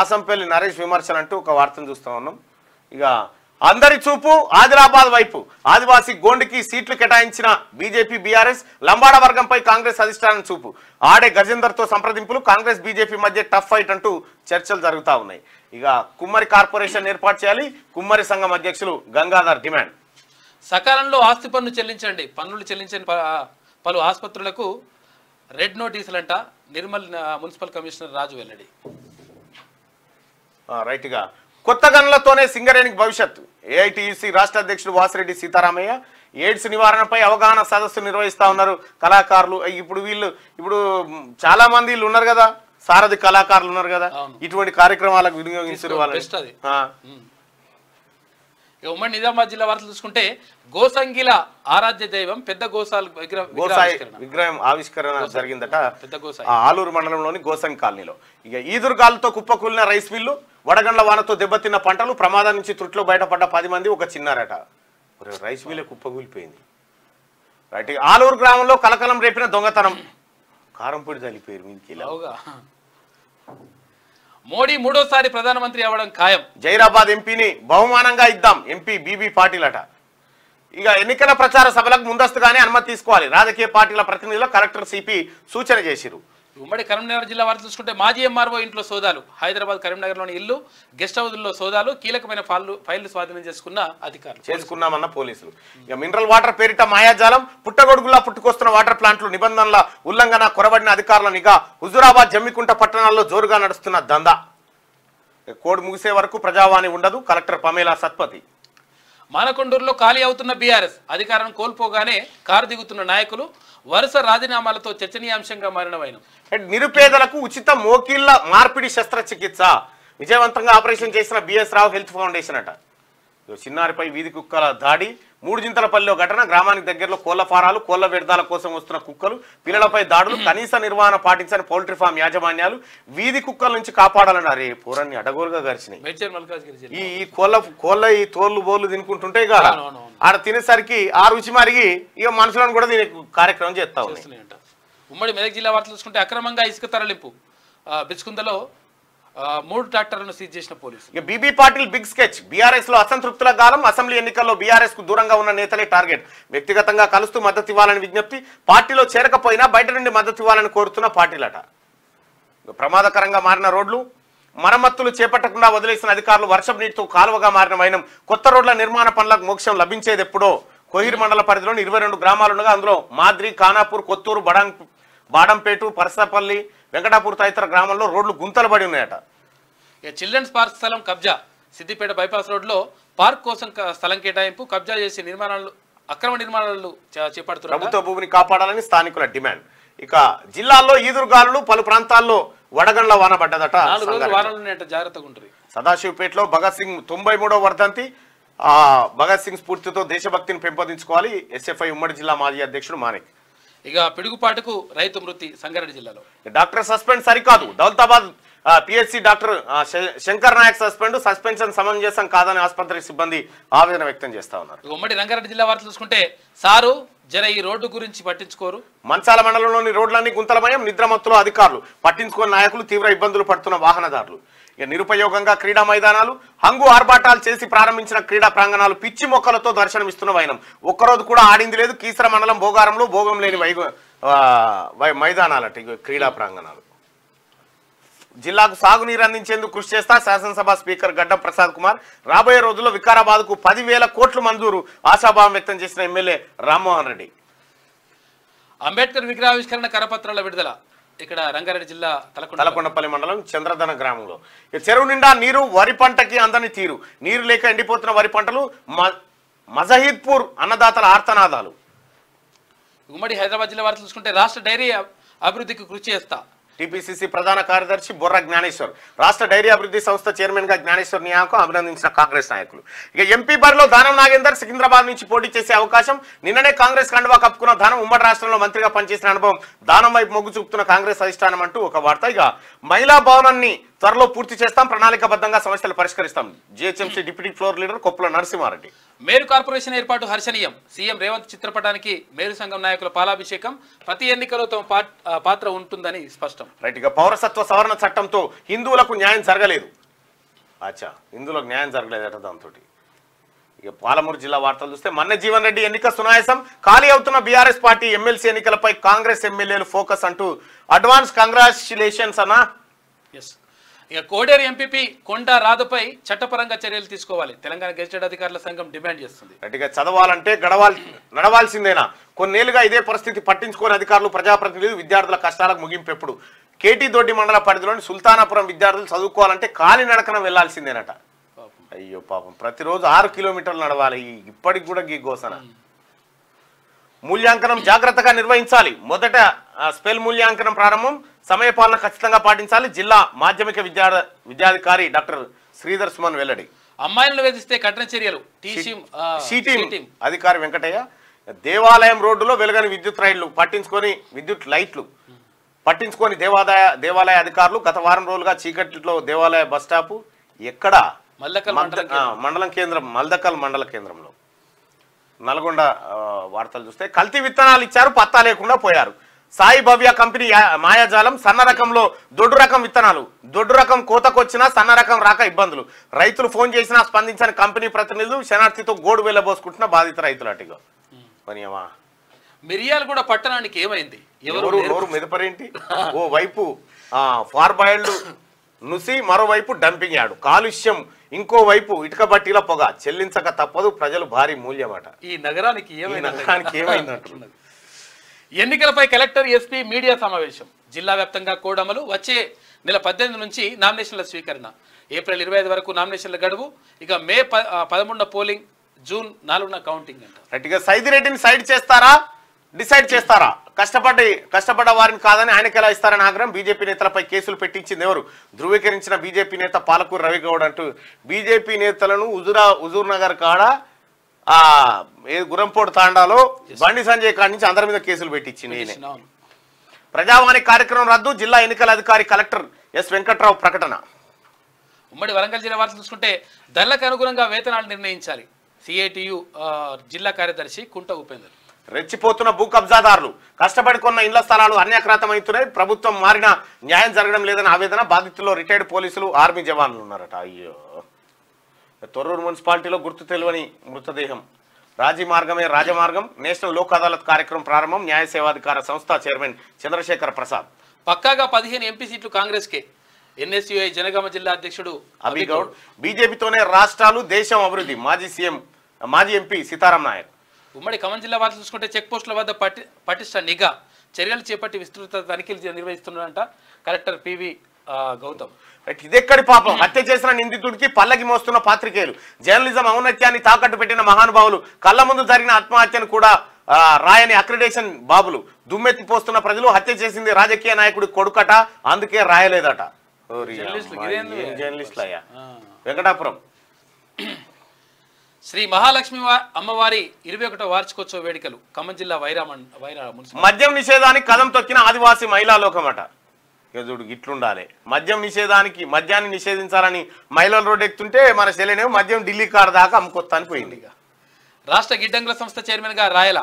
ఆసంపల్లి నరేష్ విమర్శలు అంటూ ఒక వార్తను చూస్తూ ఉన్నాం ఇక అందరి చూపు ఆదిలాబాద్ వైపు ఆదివాసీ గోండికి సీట్లు కేటాయించిన బీజేపీ బీఆర్ఎస్ లంబాడ వర్గంపై కాంగ్రెస్ అధిష్టానం చూపు ఆడే గజేందర్తో సంప్రదింపులు కాంగ్రెస్ బీజేపీ మధ్య టఫ్ ఫైట్ అంటూ చర్చలు జరుగుతూ ఉన్నాయి ఇక కుమ్మరి కార్పొరేషన్ ఏర్పాటు చేయాలి కుమ్మరి సంఘం అధ్యక్షులు గంగాధర్ డిమాండ్ సకాలంలో ఆస్తి పన్ను చెల్లించండి పన్నులు చెల్లించని పలు ఆసుపత్రులకు రెడ్ నోటీసులంట నిర్మల్ మున్సిపల్ కమిషనర్ రాజు వెల్లడి రైట్గా కొత్త గనులతోనే సింగరేణికి భవిష్యత్తు ఏఐటీసీ రాష్ట్ర అధ్యక్షుడు వాసిరెడ్డి సీతారామయ్య ఎయిడ్స్ నివారణపై అవగాహన సదస్సు నిర్వహిస్తూ ఉన్నారు కళాకారులు ఇప్పుడు వీళ్ళు ఇప్పుడు చాలా మంది వీళ్ళు ఉన్నారు కదా సారథి కళాకారులు ఉన్నారు కదా ఇటువంటి కార్యక్రమాలకు వినియోగించారు వాళ్ళు ఉమ్మడి నిజామాబాద్ జిల్లా వార్తలు చూసుకుంటే గోసంగిల ఆరాధ్య దైవం పెద్ద గోసాల విగ్రహం ఆవిష్కరణ జరిగిందట పెద్ద గోసాయి ఆలూరు మండలంలోని గోసంగి కాలనీలో ఇక ఈదురుగాలతో కుప్పకూలిన రైస్ మిల్లు వడగండ్ల వానతో దెబ్బతిన్న పంటలు ప్రమాదం నుంచి తృట్లో బయటపడ్డ పది మంది ఒక చిన్నారట రైస్ మిల్ కుప్పగూలిపోయింది రైట్ ఆలూరు గ్రామంలో కలకలం రేపిన దొంగతనం పొడి చలిపోయారు మోడీ మూడోసారి ప్రధానమంత్రి అవ్వడం ఖాయం జైరాబాద్ ఎంపీని బహుమానంగా ఇద్దాం ఎంపీ బీబీ పాటిల్ అట ఇక ఎన్నికల ప్రచార సభలకు ముందస్తుగానే అనుమతి తీసుకోవాలి రాజకీయ పార్టీల ప్రతినిధులు కలెక్టర్ సిపి సూచన చేసిరు ఉమ్మడి కరీంనగర్ జిల్లా వారు చూసుకుంటే మాజీ ఎంఆర్ఓ ఇంట్లో సోదాలు హైదరాబాద్ కరీంనగర్లోని ఇల్లు గెస్ట్ హౌస్లో సోదాలు కీలకమైన ఫైళ్లు ఫైళ్లు స్వాధీనం చేసుకున్న అధికారులు చేసుకున్నామన్న పోలీసులు ఇక మినరల్ వాటర్ పేరిట మాయాజాలం పుట్టగొడుగులా పుట్టుకొస్తున్న వాటర్ ప్లాంట్లు నిబంధనల ఉల్లంఘన కొరబడిన అధికారుల నిఘా హుజురాబాద్ జమ్మికుంట పట్టణాల్లో జోరుగా నడుస్తున్న దందా కోడ్ ముగిసే వరకు ప్రజావాణి ఉండదు కలెక్టర్ పమేలా సత్పతి మానకొండూరులో ఖాళీ అవుతున్న బీఆర్ఎస్ అధికారం కోల్పోగానే కారు దిగుతున్న నాయకులు వరుస రాజీనామాలతో చర్చనీయాంశంగా మారినవైన నిరుపేదలకు ఉచిత మోకిళ్ల మార్పిడి శస్త్రచికిత్స విజయవంతంగా ఆపరేషన్ చేసిన బిఎస్ రావు హెల్త్ ఫౌండేషన్ అట చిన్నారిపై వీధి కుక్కల దాడి మూడు జింతలపల్లిలో ఘటన గ్రామానికి దగ్గరలో కోళ్ల ఫారాలు కోళ్ల విడతాల కోసం వస్తున్న కుక్కలు పిల్లలపై దాడులు కనీస నిర్వహణ పాటించని పౌల్ట్రీ ఫామ్ యాజమాన్యాలు వీధి కుక్కల నుంచి కాపాడాలని అరే పూరాన్ని అడగోలుగా గరిచినాయి ఈ కోళ్ళ కోళ్ళ ఈ తోళ్లు బోళ్ళు తినుకుంటుంటే ఇక ఆడ తినేసరికి ఆ రుచి మరిగి ఇక మనుషులను కూడా దీని కార్యక్రమం చేస్తా ఉమ్మడి మెదక్ జిల్లా వార్తలు చూసుకుంటే అక్రమంగా ఇసుక తరలింపు బిచ్చుకుందలో మూడు ట్రాక్టర్లను సీజ్ చేసిన పోలీసు ఇక BB Patil big sketch BRS లో అసంతృప్తుల కాలం అసెంబ్లీ ఎన్నికల్లో బీఆర్ఎస్ కు దూరంగా ఉన్న నేతలే టార్గెట్ వ్యక్తిగతంగా కలుస్తూ మద్దతు ఇవ్వాలని విజ్ఞప్తి పార్టీలో చేరకపోయినా బయట నుండి మద్దతు ఇవ్వాలని కోరుతున్న పార్టీలట ప్రమాదకరంగా మారిన రోడ్లు మరమ్మత్తులు చేపట్టకుండా వదిలేసిన అధికారులు వర్షం నీటితో కాలువగా మారిన వైనం కొత్త రోడ్ల నిర్మాణ పనులకు మోక్షం లభించేది ఎప్పుడో కోహిర్ మండల పరిధిలోని ఇరవై రెండు గ్రామాలుండగా అందులో మాద్రి ఖానాపూర్ కొత్తూరు బడాంగ్ బాడంపేటు పరసపల్లి వెంకటాపూర్ తదితర గ్రామంలో రోడ్లు గుంతలు పడి ఉన్నాయట చిల్డ్రన్స్ పార్క్ స్థలం కబ్జా సిద్దిపేట బైపాస్ రోడ్లో పార్క్ కోసం స్థలం కేటాయింపు కబ్జా చేసే నిర్మాణాలు అక్రమ నిర్మాణాలు చేపడుతున్నారు ప్రభుత్వ భూమిని కాపాడాలని స్థానికుల డిమాండ్ ఇక జిల్లాల్లో ఈదురుగాలు పలు ప్రాంతాల్లో వడగండ్ల వాన పడ్డదట జాగ్రత్తగా ఉంటుంది సదాశివపేటలో భగత్ సింగ్ తొంభై మూడో వర్ధంతి భగత్ సింగ్ స్ఫూర్తితో దేశభక్తిని పెంపొందించుకోవాలి ఎస్ఎఫ్ఐ ఉమ్మడి జిల్లా మాజీ అధ్యక్షుడు మాణిక్ ఇక పిడుగుపాటుకు రైతు మృతి సంగారెడ్డి జిల్లాలో డాక్టర్ సస్పెండ్ సరికాదు Daulatabad PHC doctor Shankar Nayak suspend suspension సమంజసం కాదని ఆసుపత్రి సిబ్బంది ఆవేదన వ్యక్తం చేస్తా ఉన్నారు ఉమ్మడి రంగారెడ్డి జిల్లా వార్తలు చూసుకుంటే సారు జర ఈ రోడ్డు గురించి పట్టించుకోరు మంచాల మండలంలోని రోడ్లన్నీ గుంతలమయం నిద్రమత్తులో అధికారులు పట్టించుకోని నాయకులు తీవ్ర ఇబ్బందులు పడుతున్న వాహనదారులు ఇక నిరుపయోగంగా క్రీడా మైదానాలు హంగు ఆర్భాటాలు చేసి ప్రారంభించిన క్రీడా ప్రాంగణాలు పిచ్చి మొక్కలతో దర్శనమిస్తున్న వైనం ఒక్కరోజు కూడా ఆడింది లేదు కీసర మండలం భోగారంలో భోగం లేని వై మైదానాలట క్రీడా ప్రాంగణాలు జిల్లాకు సాగునీరు అందించేందుకు కృషి చేస్తా శాసనసభ స్పీకర్ గడ్డం ప్రసాద్ కుమార్ రాబోయే రోజుల్లో వికారాబాద్ కు పదివేల కోట్లు మంజూరు ఆశాభావం వ్యక్తం చేసిన ఎమ్మెల్యే రామ్మోహన్ రెడ్డి అంబేద్కర్ విగ్రహావిష్కరణ కరపత్రాల విడుదల ఇక్కడ రంగారెడ్డి జిల్లా తలకొండపల్లి మండలం చంద్రధన గ్రామంలో చెరువు నిండా నీరు వరి పంటకి అందని తీరు నీరు లేక ఎండిపోతున్న వరి పంటలు మజహీద్పూర్ అన్నదాతల ఆర్తనాదాలు ఉమ్మడి హైదరాబాద్ జిల్లా వారు చూసుకుంటే రాష్ట్ర డైరీ అభివృద్ధికి కృషి చేస్తా టీపీసీసీ ప్రధాన కార్యదర్శి బొర్ర జ్ఞానేశ్వర్ రాష్ట్ర డైరీ అభివృద్ధి సంస్థ చైర్మన్ గా జ్ఞానేశ్వర్ నియామకం అభినందించిన కాంగ్రెస్ నాయకులు ఇక ఎంపీ బరిలో దానం నాగేందర్ సికింద్రాబాద్ నుంచి పోటీ చేసే అవకాశం నిన్ననే కాంగ్రెస్ కండువా కప్పుకున్న దానం ఉమ్మడి రాష్ట్రంలో మంత్రిగా పనిచేసిన అనుభవం దానం వైపు మొగ్గు చూపుతున్న కాంగ్రెస్ అధిష్టానం అంటూ ఒక వార్త ఇక మహిళా భవనాన్ని త్వరలో పూర్తి చేస్తాం ప్రణాళికబద్ధంగా సమస్యలు పరిష్కరిస్తాం GHMC deputy floor leader Koppula Narasimha Reddy Meru corporation ఏర్పాటు హర్షణీయం సీఎం రేవంత్ చిత్రపటానికి మేరు సంఘం నాయకుల పాలాభిషేకం ప్రతి ఎన్నికలో తమ పాత్ర ఉంటుందని స్పష్టం రైట్ ఇక పౌరసత్వ సవరణ చట్టంతో హిందువులకు న్యాయం జరగలేదు అచ్చా హిందువులకు న్యాయం జరగలేదట దాంతో ఇక పాలమూరు జిల్లా వార్తలు చూస్తే మన్న జీవన్ రెడ్డి ఎన్నిక సునాయసం ఖాళీ అవుతున్న బీఆర్ఎస్ పార్టీ ఎమ్మెల్సీ ఎన్నికలపై కాంగ్రెస్ ఎమ్మెల్యేలు ఫోకస్ అంటూ అడ్వాన్స్ కంగ్రాచులేషన్స్ అన్నా ఎస్ ఇక కోడేరు ఎంపీపీ కొండా రాధపై చట్టపరంగా చర్యలు తీసుకోవాలి తెలంగాణ గెజిటెడ్ అధికారుల సంఘం డిమాండ్ చేస్తుంది గట్టిగా చదవాలంటే గడవాల్ నడవాల్సిందేనా కొన్నేళ్లుగా ఇదే పరిస్థితి పట్టించుకోని అధికారులు ప్రజాప్రతినిధులు విద్యార్థుల కష్టాలకు ముగింపు ఎప్పుడు కేటీ దొడ్డి మండల పరిధిలోని సుల్తానాపురం విద్యార్థులు చదువుకోవాలంటే నడకన వెళ్లాల్సిందేనట అయ్యో పాపం ప్రతిరోజు ఆరు కిలోమీటర్లు నడవాలి ఇప్పటికి కూడా గీ గోసన మూల్యాంకనం జాగ్రత్తగా నిర్వహించాలి మొదట స్పెల్ మూల్యాంకనం ప్రారంభం సమయపాలన ఖచ్చితంగా పాటించాలి జిల్లా మాధ్యమిక విద్యా విద్యాధికారి డాక్టర్ శ్రీధర్ సుమన్ వెల్లడి అమ్మాయిలను వేధిస్తే కఠిన చర్యలు అధికారి వెంకటయ్య దేవాలయం రోడ్డులో వెలుగని విద్యుత్ రైళ్లు పట్టించుకొని విద్యుత్ లైట్లు పట్టించుకొని దేవాదాయ దేవాలయ అధికారులు గత వారం రోజులుగా చీకట్లో దేవాలయ బస్ స్టాప్ ఎక్కడ మండలం కేంద్రం మల్దకల్ మండల కేంద్రంలో నల్గొండ వార్తలు చూస్తే కల్తీ విత్తనాలు ఇచ్చారు పత్తా లేకుండా పోయారు సాయి భవ్య కంపెనీ మాయాజాలం సన్న రకంలో దొడ్డు రకం విత్తనాలు దొడ్డు రకం కోతకొచ్చినా సన్న రకం రాక ఇబ్బందులు రైతులు ఫోన్ చేసినా స్పందించిన కంపెనీ ప్రతినిధులు శనార్థితో గోడు వెళ్ళబోసుకుంటున్న బాధిత రైతులు అటుగా మనియమా మిరియాలు కూడా పట్టణానికి ఏమైంది ఎవరు నోరు మెదపరేంటి ఓ వైపు ఫార్బాయిల్డ్ నుసి మరోవైపు డంపింగ్ యార్డు కాలుష్యం ఇంకోవైపు ఇటుక బట్టిలో పొగ చెల్లించక తప్పదు ప్రజలు భారీ మూల్యమాట ఈ నగరానికి ఏమైంది నగరానికి ఏమైంది అంటున్నారు ఎన్నికలపై కలెక్టర్ ఎస్పీ మీడియా సమావేశం జిల్లా వ్యాప్తంగా కోడమలు వచ్చే నెల పద్దెనిమిది నుంచి నామినేషన్ల స్వీకరణ ఏప్రిల్ ఇరవై ఐదు వరకు నామినేషన్ల గడువు ఇక మే పదమూడున పోలింగ్ జూన్ నాలుగున కౌంటింగ్ అంట రైట్ సైదిరెడ్డిని సైడ్ చేస్తారా డిసైడ్ చేస్తారా కష్టపడి కష్టపడ్డ వారిని కాదని ఆయనకి ఎలా ఇస్తారని ఆగ్రహం బీజేపీ నేతలపై కేసులు పెట్టించింది ఎవరు ధృవీకరించిన బీజేపీ నేత పాలకూరు రవిగౌడ్ అంటూ బీజేపీ నేతలను హుజురా హుజూర్ నగర్ కాడ గురంపోడు తాండాలో బండి సంజయ్ కాడి నుంచి అందరి మీద కేసులు పెట్టించింది ప్రజావాణి కార్యక్రమం రద్దు జిల్లా ఎన్నికల అధికారి కలెక్టర్ ఎస్ వెంకట్రావు ప్రకటన ఉమ్మడి వరంగల్ జిల్లా వార్తలు చూసుకుంటే ధరలకు అనుగుణంగా వేతనాలు నిర్ణయించాలి సిఐటియు జిల్లా కార్యదర్శి కుంట ఉపేందర్ రెచ్చిపోతున్న భూ కబ్జాదారులు కష్టపడి కొన్న ఇళ్ల స్థలాలు అన్యాక్రాతమవుతున్నాయి ప్రభుత్వం మారిన న్యాయం జరగడం లేదని ఆవేదన బాధితుల్లో రిటైర్డ్ పోలీసులు ఆర్మీ జవాన్లు ఉన్నారట అయ్యో తొర్రూరు మున్సిపాలిటీలో గుర్తు తెలియని మృతదేహం రాజీ మార్గమే రాజమార్గం నేషనల్ లోక్ అదాలత్ కార్యక్రమం ప్రారంభం న్యాయ సేవాధికార సంస్థ చైర్మన్ చంద్రశేఖర్ ప్రసాద్ పక్కాగా పదిహేను ఎంపీ సీట్లు కే ఎన్ఎస్యుఐ జనగామ జిల్లా అధ్యక్షుడు గౌడ్ బీజేపీతోనే రాష్ట్రాలు దేశం అభివృద్ధి మాజీ సీఎం మాజీ ఎంపీ సీతారాం నాయక్ ఉమ్మడి ఖమ్మం జిల్లా వాళ్ళు చూసుకుంటే చెక్ పోస్టుల వద్ద పటి పటిష్ట నిఘా చర్యలు చేపట్టి విస్తృత తనిఖీలు నిర్వహిస్తున్నారంట కలెక్టర్ పివి గౌతమ్ ఇదెక్కడి పాపం హత్య చేసిన నిందితుడికి పల్లకి మోస్తున్న పాత్రికేయులు జర్నలిజం ఔన్నత్యాన్ని తాకట్టు పెట్టిన మహానుభావులు కళ్ళ ముందు జరిగిన ఆత్మహత్యను కూడా రాయని అక్రిడేషన్ బాబులు దుమ్మెత్తి పోస్తున్న ప్రజలు హత్య చేసింది రాజకీయ నాయకుడి కొడుకట అందుకే రాయలేదట జర్నలిస్ట్ అయ్యా వెంకటాపురం శ్రీ మహాలక్ష్మి అమ్మవారి ఇరవై ఒకటో వార్షికోత్సవ వేడుకలు ఖమ్మం జిల్లా వైరా వైరా మద్యం నిషేధానికి కథం తొక్కిన ఆదివాసీ మహిళా లోకమట ఇక చూడు ఇట్లుండాలి మద్యం నిషేధానికి మద్యాన్ని నిషేధించాలని మహిళల రోడ్డు ఎక్కుతుంటే మన శైలినేమో మద్యం ఢిల్లీ కార్ దాకా అమ్ముకొస్తాను పోయింది ఇక రాష్ట్ర గిడ్డంగుల సంస్థ చైర్మన్ గా రాయల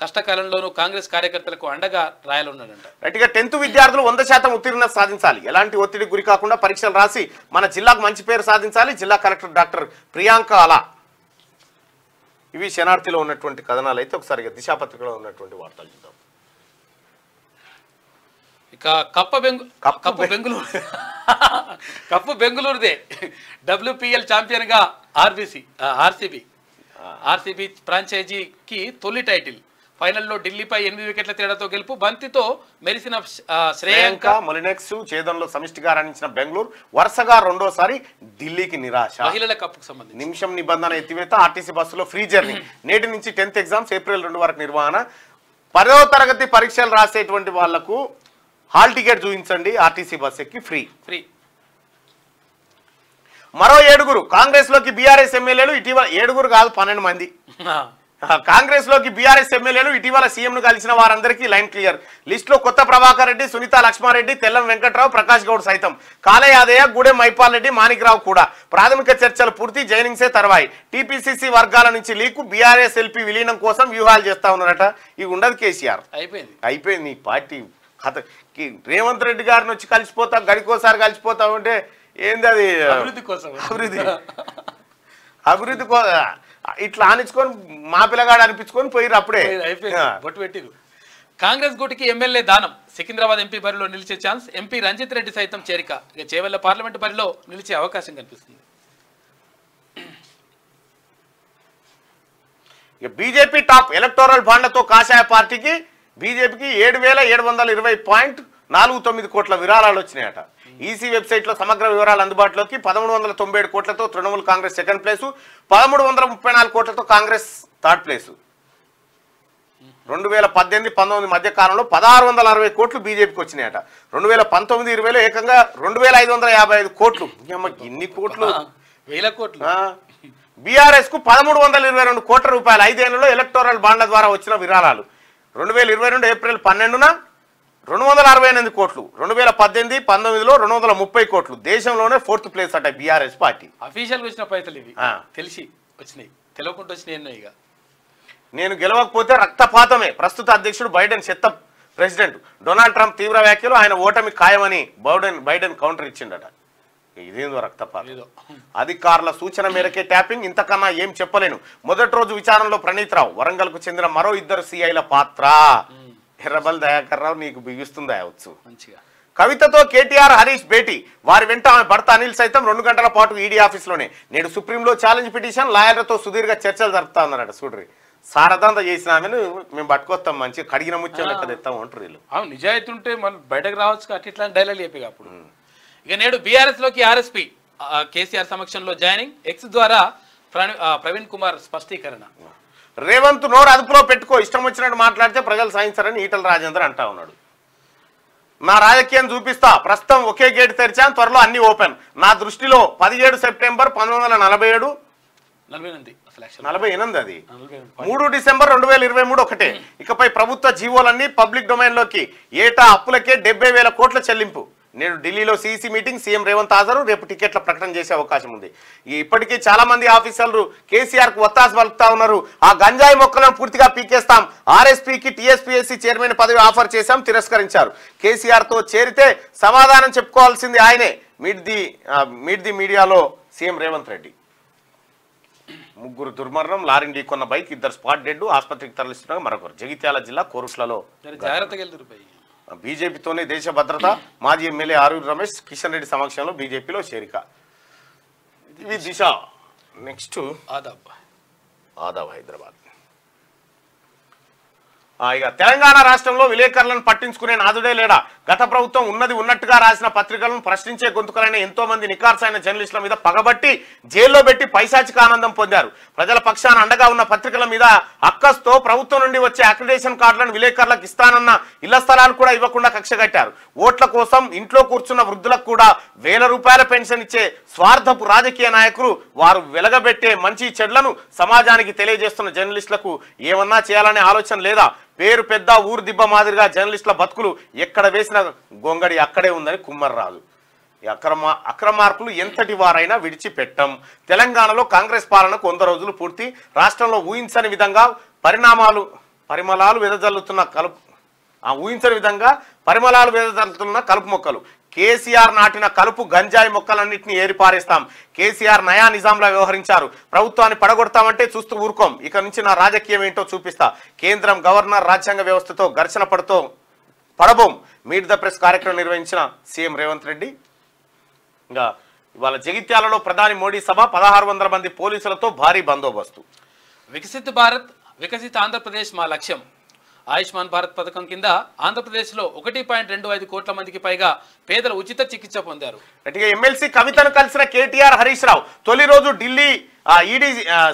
కష్టకాలంలోనూ కాంగ్రెస్ కార్యకర్తలకు అండగా రాయాలన్నాడంట గట్టిగా టెన్త్ విద్యార్థులు వంద శాతం ఉత్తీర్ణత సాధించాలి ఎలాంటి ఒత్తిడి గురి కాకుండా పరీక్షలు రాసి మన జిల్లాకు మంచి పేరు సాధించాలి జిల్లా కలెక్టర్ డాక్టర్ ప్రియాంక అలా ఇవి శనార్థిలో ఉన్నటువంటి కథనాలు అయితే ఒకసారి దిశాపత్రికలో ఉన్నటువంటి వార్తలు చూద్దాం ఇక కప్ప బెంగు కప్ప బెంగళూరు కప్పు బెంగుళూరుదే డబ్ల్యూపిఎల్ ఛాంపియన్గా ఆర్బీసీ ఆర్సీబీ ఆర్సీబీ ఫ్రాంచైజీకి తొలి టైటిల్ ఫైనల్లో ఢిల్లీపై ఎనిమిది వికెట్ల తేడాతో గెలుపు బంతితో మెరిసిన శ్రేయాంక మొలినెక్స్ చేదంలో సమిష్టిగా రాణించిన బెంగళూరు వరుసగా రెండోసారి ఢిల్లీకి నిరాశ మహిళల కప్పుకు సంబంధించి నిమిషం నిబంధన ఎత్తివేత ఆర్టీసీ బస్సులో ఫ్రీ జర్నీ నేటి నుంచి టెన్త్ ఎగ్జామ్స్ ఏప్రిల్ రెండు వరకు నిర్వహణ పదో తరగతి పరీక్షలు రాసేటువంటి వాళ్లకు హాల్ టికెట్ చూపించండి ఆర్టీసీ బస్ ఎక్కి ఫ్రీ ఫ్రీ మరో ఏడుగురు కాంగ్రెస్ లోకి బీఆర్ఎస్ ఎమ్మెల్యేలు ఇటీవల ఏడుగురు కాదు పన్నెండు మంది కాంగ్రెస్ లోకి బీఆర్ఎస్ ఎమ్మెల్యేలు ఇటీవల సీఎంను కలిసిన వారందరికీ లైన్ క్లియర్ లిస్ట్ లో కొత్త ప్రభాకర్ రెడ్డి సునీత లక్ష్మారెడ్డి తెల్లం వెంకట్రావు ప్రకాష్ గౌడ్ సైతం కాలయాదయ్య గూడెం మైపాల్ రెడ్డి మాణిక్రావు కూడా ప్రాథమిక చర్చలు పూర్తి జైనింగ్సే తర్వాయి టీపీసీసీ వర్గాల నుంచి లీకు బీఆర్ఎస్ ఎల్పీ విలీనం కోసం వ్యూహాలు చేస్తా ఉన్నారట ఇవి ఉండదు కేసీఆర్ అయిపోయింది అయిపోయింది పార్టీ కథ రేవంత్ రెడ్డి గారిని వచ్చి కలిసిపోతాం గడికోసారి కలిసిపోతాం అంటే ఏంది అది అభివృద్ధి కోసం అభివృద్ధి అభివృద్ధి కో ఇట్లా ఆనించుకొని మా పిల్లగాడు అనిపించుకొని పోయిరు అప్పుడే బొట్టు పెట్టిరు కాంగ్రెస్ గుటికి ఎమ్మెల్యే దానం సికింద్రాబాద్ ఎంపీ బరిలో నిలిచే ఛాన్స్ ఎంపీ రంజిత్ రెడ్డి సైతం చేరిక ఇక చేవల్ల పార్లమెంటు బరిలో నిలిచే అవకాశం కనిపిస్తుంది ఇక బీజేపీ టాప్ ఎలక్టోరల్ బాండ్లతో కాషాయ పార్టీకి బీజేపీకి ఏడు వేల ఏడు వందల ఇరవై పాయింట్ నాలుగు తొమ్మిది కోట్ల విరాళాలు వచ్చినాయట ఈసీ వెబ్సైట్లో సమగ్ర వివరాలు అందుబాటులోకి పదమూడు వందల తొంభై ఏడు కోట్లతో తృణమూల్ కాంగ్రెస్ సెకండ్ ప్లేసు పదమూడు వందల ముప్పై నాలుగు కోట్లతో కాంగ్రెస్ థర్డ్ ప్లేసు రెండు వేల పద్దెనిమిది పంతొమ్మిది మధ్య కాలంలో పదహారు వందల అరవై కోట్లు బీజేపీకి వచ్చినాయట రెండు వేల పంతొమ్మిది ఇరవైలో ఏకంగా రెండు వేల ఐదు వందల యాభై ఐదు కోట్లు ఇన్ని కోట్లు వేల కోట్లు కు పదమూడు వందల ఇరవై రెండు కోట్ల రూపాయలు ఐదేళ్లలో ఎలక్టోరల్ బాండ్ల ద్వారా వచ్చిన విరాళాలు రెండు వేల ఇరవై రెండు ఏప్రిల్ పన్నెండున రెండు వందల అరవై ఎనిమిది కోట్లు రెండు వేల పద్దెనిమిది పంతొమ్మిదిలో రెండు వందల ముప్పై కోట్లు దేశంలోనే ఫోర్త్ ప్లేస్ అట బీఆర్ఎస్ పార్టీ అఫీషియల్ వచ్చిన పైసలు ఇవి తెలిసి వచ్చినాయి తెలవకుండా వచ్చినాయి ఇక నేను గెలవకపోతే రక్తపాతమే ప్రస్తుత అధ్యక్షుడు బైడెన్ చెత్త ప్రెసిడెంట్ డొనాల్డ్ ట్రంప్ తీవ్ర వ్యాఖ్యలు ఆయన ఓటమి ఖాయమని బౌడెన్ బైడెన్ కౌంటర్ ఇచ్చిండట ఇదేందో రక్తపాతం అధికారుల సూచన మేరకే ట్యాపింగ్ ఇంతకన్నా ఏం చెప్పలేను మొదటి రోజు విచారణలో వరంగల్ కు చెందిన మరో ఇద్దరు సిఐల పాత్ర ఎర్రబల్ దయాకర్ రావు నీకు బిగిస్తుంది అవచ్చు కవితతో కేటీఆర్ హరీష్ భేటీ వారి వెంట ఆమె భర్త అనిల్ సైతం రెండు గంటల పాటు ఈడీ ఆఫీస్లోనే నేడు సుప్రీంలో ఛాలెంజ్ పిటిషన్ లాయర్లతో సుదీర్ఘ చర్చలు జరుపుతా ఉన్నారట చూడ్రి సారదంత చేసిన ఆమెను మేము పట్టుకొస్తాం మంచి కడిగిన ముత్యం లెక్క తెస్తాం అంటారు వీళ్ళు నిజాయితీ ఉంటే మనం బయటకు రావచ్చు అట్లా డైలాగ్ చెప్పి అప్పుడు ఇక నేడు బీఆర్ఎస్ లోకి ఆర్ఎస్పి కేసీఆర్ సమక్షంలో జాయినింగ్ ఎక్స్ ద్వారా ప్రవీణ్ కుమార్ స్పష్టీకరణ రేవంత్ నోరు అదుపులో పెట్టుకో ఇష్టం వచ్చినట్టు మాట్లాడితే ప్రజలు సాధించారని ఈటల రాజేందర్ అంటా ఉన్నాడు నా రాజకీయం చూపిస్తా ప్రస్తుతం ఒకే గేట్ తెరిచాను త్వరలో అన్ని ఓపెన్ నా దృష్టిలో పదిహేడు సెప్టెంబర్ పంతొమ్మిది వందల నలభై ఏడు నలభై ఎనిమిది అది మూడు డిసెంబర్ రెండు వేల ఇరవై మూడు ఒకటే hmm. ఇకపై ప్రభుత్వ జీవోలన్నీ పబ్లిక్ లోకి ఏటా అప్పులకే డెబ్బై వేల కోట్ల చెల్లింపు నేను ఢిల్లీలో సీసీ మీటింగ్ సీఎం రేవంత్ హాజరు రేపు టికెట్ల ప్రకటన చేసే అవకాశం ఉంది ఇప్పటికీ చాలా మంది ఆఫీసర్లు కేసీఆర్కు ఒత్తాస పలుకుతా ఉన్నారు ఆ గంజాయి మొక్కలను పూర్తిగా పీకేస్తాం ఆర్ఎస్పీకి టీఎస్పీఎస్సీ చైర్మన్ పదవి ఆఫర్ చేశాం తిరస్కరించారు కేసీఆర్తో చేరితే సమాధానం చెప్పుకోవాల్సింది ఆయనే మీట్ ది మీట్ ది మీడియాలో సీఎం రేవంత్ రెడ్డి ముగ్గురు దుర్మరణం లారీని ఢీకొన్న బైక్ ఇద్దరు స్పాట్ డెడ్ ఆసుపత్రికి తరలిస్తున్నారు మరొకరు జగిత్యాల జిల్లా కోరుట్లలో జాగ్రత్తగా బీజేపీతోనే దేశ భద్రత మాజీ ఎమ్మెల్యే ఆరూరు రమేష్ కిషన్ రెడ్డి సమక్షంలో బీజేపీలో చేరిక ఇది దిశ నెక్స్ట్ ఆదాబ్ ఆదాబ్ హైదరాబాద్ ఇక తెలంగాణ రాష్ట్రంలో విలేకరులను పట్టించుకునే నాదుడే లేడా గత ప్రభుత్వం ఉన్నది ఉన్నట్టుగా రాసిన పత్రికలను ప్రశ్నించే గొంతుకలైన ఎంతో మంది నికార్సైన జర్నలిస్టుల మీద పగబట్టి జైల్లో పెట్టి పైశాచిక ఆనందం పొందారు ప్రజల పక్షాన అండగా ఉన్న పత్రికల మీద అక్కస్తో ప్రభుత్వం నుండి వచ్చే అక్రిడేషన్ కార్డులను విలేకరులకు ఇస్తానన్న ఇళ్ల స్థలాలు కూడా ఇవ్వకుండా కక్ష కట్టారు ఓట్ల కోసం ఇంట్లో కూర్చున్న వృద్ధులకు కూడా వేల రూపాయల పెన్షన్ ఇచ్చే స్వార్థపు రాజకీయ నాయకులు వారు వెలగబెట్టే మంచి చెడ్లను సమాజానికి తెలియజేస్తున్న జర్నలిస్టులకు ఏమన్నా చేయాలనే ఆలోచన లేదా పేరు పెద్ద ఊరు దిబ్బ మాదిరిగా జర్నలిస్టుల బతుకులు ఎక్కడ వేసిన గొంగడి అక్కడే ఉందని కుమ్మర్రాజు అక్రమ అక్రమార్కులు ఎంతటి వారైనా విడిచిపెట్టం తెలంగాణలో కాంగ్రెస్ పాలనకు కొంత రోజులు పూర్తి రాష్ట్రంలో ఊహించని విధంగా పరిణామాలు పరిమళాలు విదజల్లుతున్న కలుపు ఊహించని విధంగా పరిమళాలు విదజల్లుతున్న కలుపు మొక్కలు కేసీఆర్ నాటిన కలుపు గంజాయి మొక్కలన్నింటినీ ఏరిపారేస్తాం కేసీఆర్ నయా నిజాంలా వ్యవహరించారు ప్రభుత్వాన్ని పడగొడతామంటే చూస్తూ ఊరుకోం ఇక నుంచి నా రాజకీయం ఏంటో చూపిస్తా కేంద్రం గవర్నర్ రాజ్యాంగ వ్యవస్థతో ఘర్షణ పడుతూ పడబోం మీట్ ద ప్రెస్ కార్యక్రమం నిర్వహించిన సీఎం రేవంత్ రెడ్డి ఇంకా ఇవాళ జగిత్యాలలో ప్రధాని మోడీ సభ పదహారు వందల మంది పోలీసులతో భారీ బందోబస్తు వికసిత భారత్ వికసిత ఆంధ్రప్రదేశ్ మా లక్ష్యం ఆయుష్మాన్ భారత్ పథకం కింద ఆంధ్రప్రదేశ్లో ఒకటి పాయింట్ రెండు ఐదు కోట్ల మందికి పైగా పేదలు ఉచిత చికిత్స పొందారు ఎమ్మెల్సీ కవితను కలిసిన కేటీఆర్ హరీష్ రావు తొలి రోజు ఢిల్లీ ఈడీ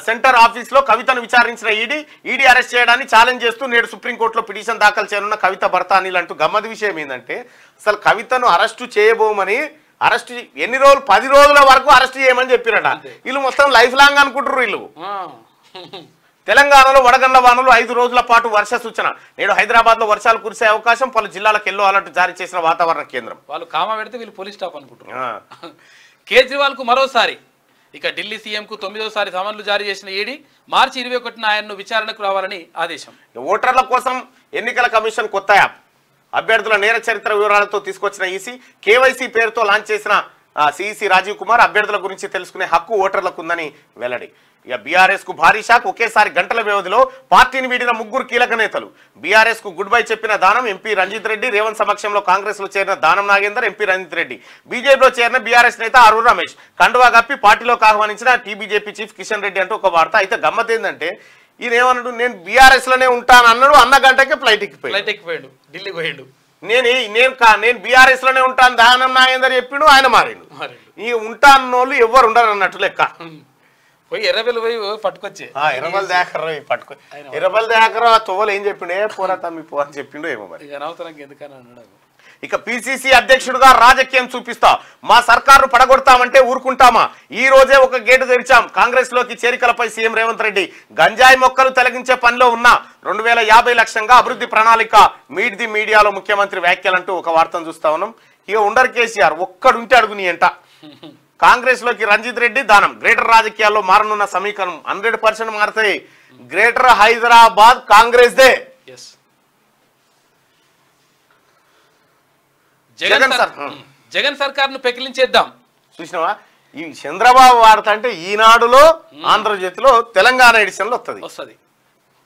సెంటర్ ఆఫీస్లో కవితను విచారించిన ఈడీ ఈడీ అరెస్ట్ చేయడాన్ని ఛాలెంజ్ చేస్తూ నేడు సుప్రీంకోర్టులో పిటిషన్ దాఖలు చేయనున్న కవిత భర్త అనిల్ అంటూ గమ్మది విషయం ఏంటంటే అసలు కవితను అరెస్టు చేయబోమని అరెస్ట్ ఎన్ని రోజులు పది రోజుల వరకు అరెస్ట్ చేయమని చెప్పిరట వీళ్ళు మొత్తం లైఫ్ లాంగ్ అనుకుంటారు వీళ్ళు తెలంగాణలో వడగండ్ల వానలు ఐదు రోజుల పాటు వర్ష సూచన నేడు హైదరాబాద్ లో వర్షాలు కురిసే అవకాశం పలు జిల్లాలకు ఎల్లో అలర్ట్ జారీ చేసిన వాతావరణ కేంద్రం వాళ్ళు కామా పెడితే వీళ్ళు పోలీస్ స్టాఫ్ అనుకుంటున్నారు కేజ్రీవాల్ కు మరోసారి ఇక ఢిల్లీ కు తొమ్మిదోసారి సమన్లు జారీ చేసిన ఈడీ మార్చి ఇరవై ఒకటిన ఆయన్ను విచారణకు రావాలని ఆదేశం ఓటర్ల కోసం ఎన్నికల కమిషన్ కొత్త యాప్ అభ్యర్థుల నేర చరిత్ర వివరాలతో తీసుకొచ్చిన ఈసీ కేవైసీ పేరుతో లాంచ్ చేసిన సిఈసి రాజీవ్ కుమార్ అభ్యర్థుల గురించి తెలుసుకునే హక్కు ఓటర్లకు ఉందని వెల్లడి ఇక బీఆర్ఎస్ కు భారీ షాక్ ఒకేసారి గంటల వ్యవధిలో పార్టీని వీడిన ముగ్గురు కీలక నేతలు బీఆర్ఎస్ కు గుడ్ బై చెప్పిన దానం ఎంపీ రంజిత్ రెడ్డి రేవంత్ సమక్షంలో కాంగ్రెస్ లో చేరిన దానం నాగేందర్ ఎంపీ రంజిత్ రెడ్డి బీజేపీలో చేరిన బీఆర్ఎస్ నేత అరుణ్ రమేష్ కండువా కప్పి పార్టీలోకి ఆహ్వానించిన టీబీజేపీ చీఫ్ కిషన్ రెడ్డి అంటూ ఒక వార్త అయితే గమ్మత్ ఏంటంటే ఈయన ఏమన్నాడు నేను బీఆర్ఎస్ లోనే ఉంటాను అన్నాడు అన్న గంటకే ఫ్లైట్ ఎక్కిపోయాడు ఢిల్లీ పోయాడు నేను నేను నేను బీఆర్ఎస్ లోనే ఉంటాను దానం నాగేందర్ చెప్పిండు ఆయన మారిండు ఈ ఉంటాను వాళ్ళు ఎవరు ఉండరు అన్నట్టు లెక్క పోయి ఎర్రబెల్లి పోయి పట్టుకొచ్చి ఎర్రబల్ దాకర పట్టుకో ఎర్రబల్ దాకర తువ్వలు ఏం చెప్పిండే పోరా తమ్మి పో అని చెప్పిండు ఏమో మరి ఇక పిసిసి అధ్యక్షుడుగా రాజకీయం చూపిస్తా మా సర్కారు పడగొడతామంటే ఊరుకుంటామా ఈ రోజే ఒక గేటు తెరిచాం కాంగ్రెస్ లోకి చేరికలపై సీఎం రేవంత్ రెడ్డి గంజాయి మొక్కలు తొలగించే పనిలో ఉన్నా రెండు వేల యాభై లక్షంగా అభివృద్ధి ప్రణాళిక మీట్ ది మీడియాలో ముఖ్యమంత్రి వ్యాఖ్యలంటూ ఒక వార్తను చూస్తా ఉన్నాం ఇక ఉండరు కేసీఆర్ ఒక్కడుంటే అడుగుని అంట కాంగ్రెస్ లోకి రంజిత్ రెడ్డి దానం గ్రేటర్ రాజకీయాల్లో మారనున్న సమీకరణం హండ్రెడ్ పర్సెంట్ మారుతాయి గ్రేటర్ హైదరాబాద్ కాంగ్రెస్ దే జగన్ సార్ జగన్ సర్కార్ ను పెకిలించేద్దాం చూసినావా ఈ చంద్రబాబు వార్త అంటే ఈనాడులో ఆంధ్రజ్యోతిలో తెలంగాణ ఎడిషన్ లో వస్తుంది వస్తుంది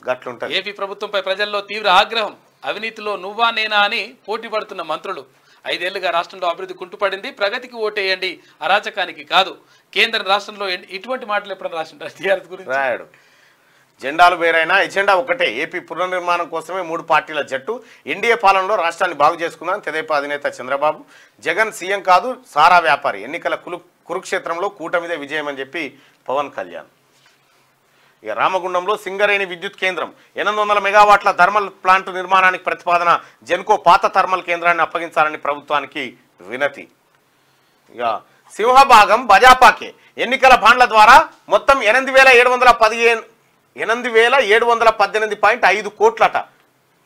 గట్లుంటారు ఏపీ ప్రభుత్వంపై ప్రజల్లో తీవ్ర ఆగ్రహం అవినీతిలో నువ్వా నేనా అని పోటీ పడుతున్న మంత్రులు ఐదేళ్లుగా రాష్ట్రంలో అభివృద్ధి కుంటుపడింది ప్రగతికి ఓటేయండి అరాచకానికి కాదు కేంద్ర రాష్ట్రంలో ఇటువంటి మాటలు ఎప్పుడైనా రాసింటారు గురించి రాయడు జెండాలు వేరైనా ఎజెండా ఒకటే ఏపీ పునర్నిర్మాణం కోసమే మూడు పార్టీల జట్టు ఎన్డీఏ పాలనలో రాష్ట్రాన్ని బాగు చేసుకుందాం తెదేపా అధినేత చంద్రబాబు జగన్ సీఎం కాదు సారా వ్యాపారి ఎన్నికల కురుక్షేత్రంలో కూటమిదే విజయం అని చెప్పి పవన్ కళ్యాణ్ ఇక రామగుండంలో సింగరేణి విద్యుత్ కేంద్రం ఎనిమిది వందల మెగావాట్ల థర్మల్ ప్లాంట్ నిర్మాణానికి ప్రతిపాదన జెన్కో పాత థర్మల్ కేంద్రాన్ని అప్పగించాలని ప్రభుత్వానికి వినతి ఇక సింహభాగం బజాపాకే ఎన్నికల బాండ్ల ద్వారా మొత్తం ఎనిమిది వేల ఏడు వందల పదిహేను ఎనిమిది వేల ఏడు వందల పద్దెనిమిది పాయింట్ ఐదు కోట్లట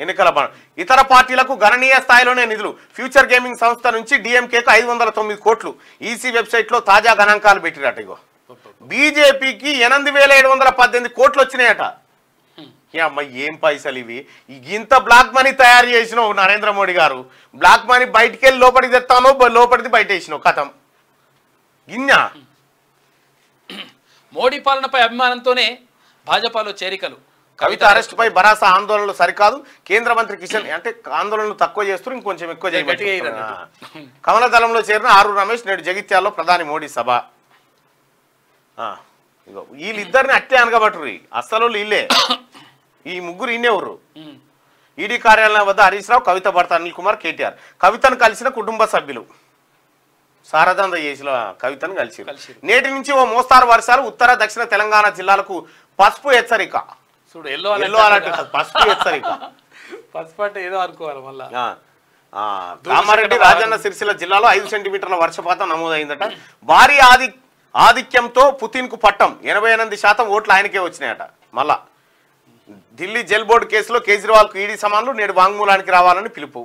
ఎన్నికల బాండ్ ఇతర పార్టీలకు గణనీయ స్థాయిలోనే నిధులు ఫ్యూచర్ గేమింగ్ సంస్థ నుంచి డిఎంకేకు ఐదు వందల తొమ్మిది కోట్లు ఈసీ వెబ్సైట్లో తాజా గణాంకాలు పెట్టినట్టు ఇగో బీజేపీకి ఎనిమిది వేల ఏడు వందల పద్దెనిమిది కోట్లు వచ్చినాయట అమ్మ ఏం పైసలు ఇవి ఇంత బ్లాక్ మనీ తయారు చేసినావు నరేంద్ర మోడీ గారు బ్లాక్ మనీ బయటికి వెళ్ళి లోపలికి తెస్తాను లోపలికి బయట వేసినావు కథం గిన్న మోడీ పాలనపై అభిమానంతోనే భాజపాలో చేరికలు కవిత అరెస్ట్ పై భరాసా ఆందోళనలు సరికాదు కేంద్ర మంత్రి కిషన్ అంటే ఆందోళనలు తక్కువ చేస్తారు ఇంకొంచెం ఎక్కువ చేయబట్టి దళంలో చేరిన ఆరు రమేష్ నేడు జగిత్యాల్లో ప్రధాని మోడీ సభ వీళ్ళిద్దరిని అట్టే అనగబట్టరు అస్సలు వీళ్ళే ఈ ముగ్గురు ఈయనెవరు ఈడీ కార్యాలయం వద్ద హరీష్ రావు కవిత భర్త అనిల్ కుమార్ కేటీఆర్ కవితను కలిసిన కుటుంబ సభ్యులు శారదాంద చేసిన కవితను కలిసి నేటి నుంచి ఓ మోస్తారు వర్షాలు ఉత్తర దక్షిణ తెలంగాణ జిల్లాలకు పసుపు హెచ్చరిక చూడు ఎల్లో ఎల్లో అలర్ట్ పసుపు హెచ్చరిక పసుపు అంటే ఏదో అనుకోవాలి మళ్ళా కామారెడ్డి రాజన్న సిరిసిల్ల జిల్లాలో ఐదు సెంటీమీటర్ల వర్షపాతం నమోదైందట భారీ ఆది ఆధిక్యంతో పుతిన్కు పట్టం ఎనభై ఎనిమిది శాతం ఓట్లు ఆయనకే వచ్చినాయట మళ్ళా ఢిల్లీ జైల్ బోర్డు కేసులో కేజ్రీవాల్కు ఈడీ సమాన్లు నేడు వాంగ్మూలానికి రావాలని పిలుపు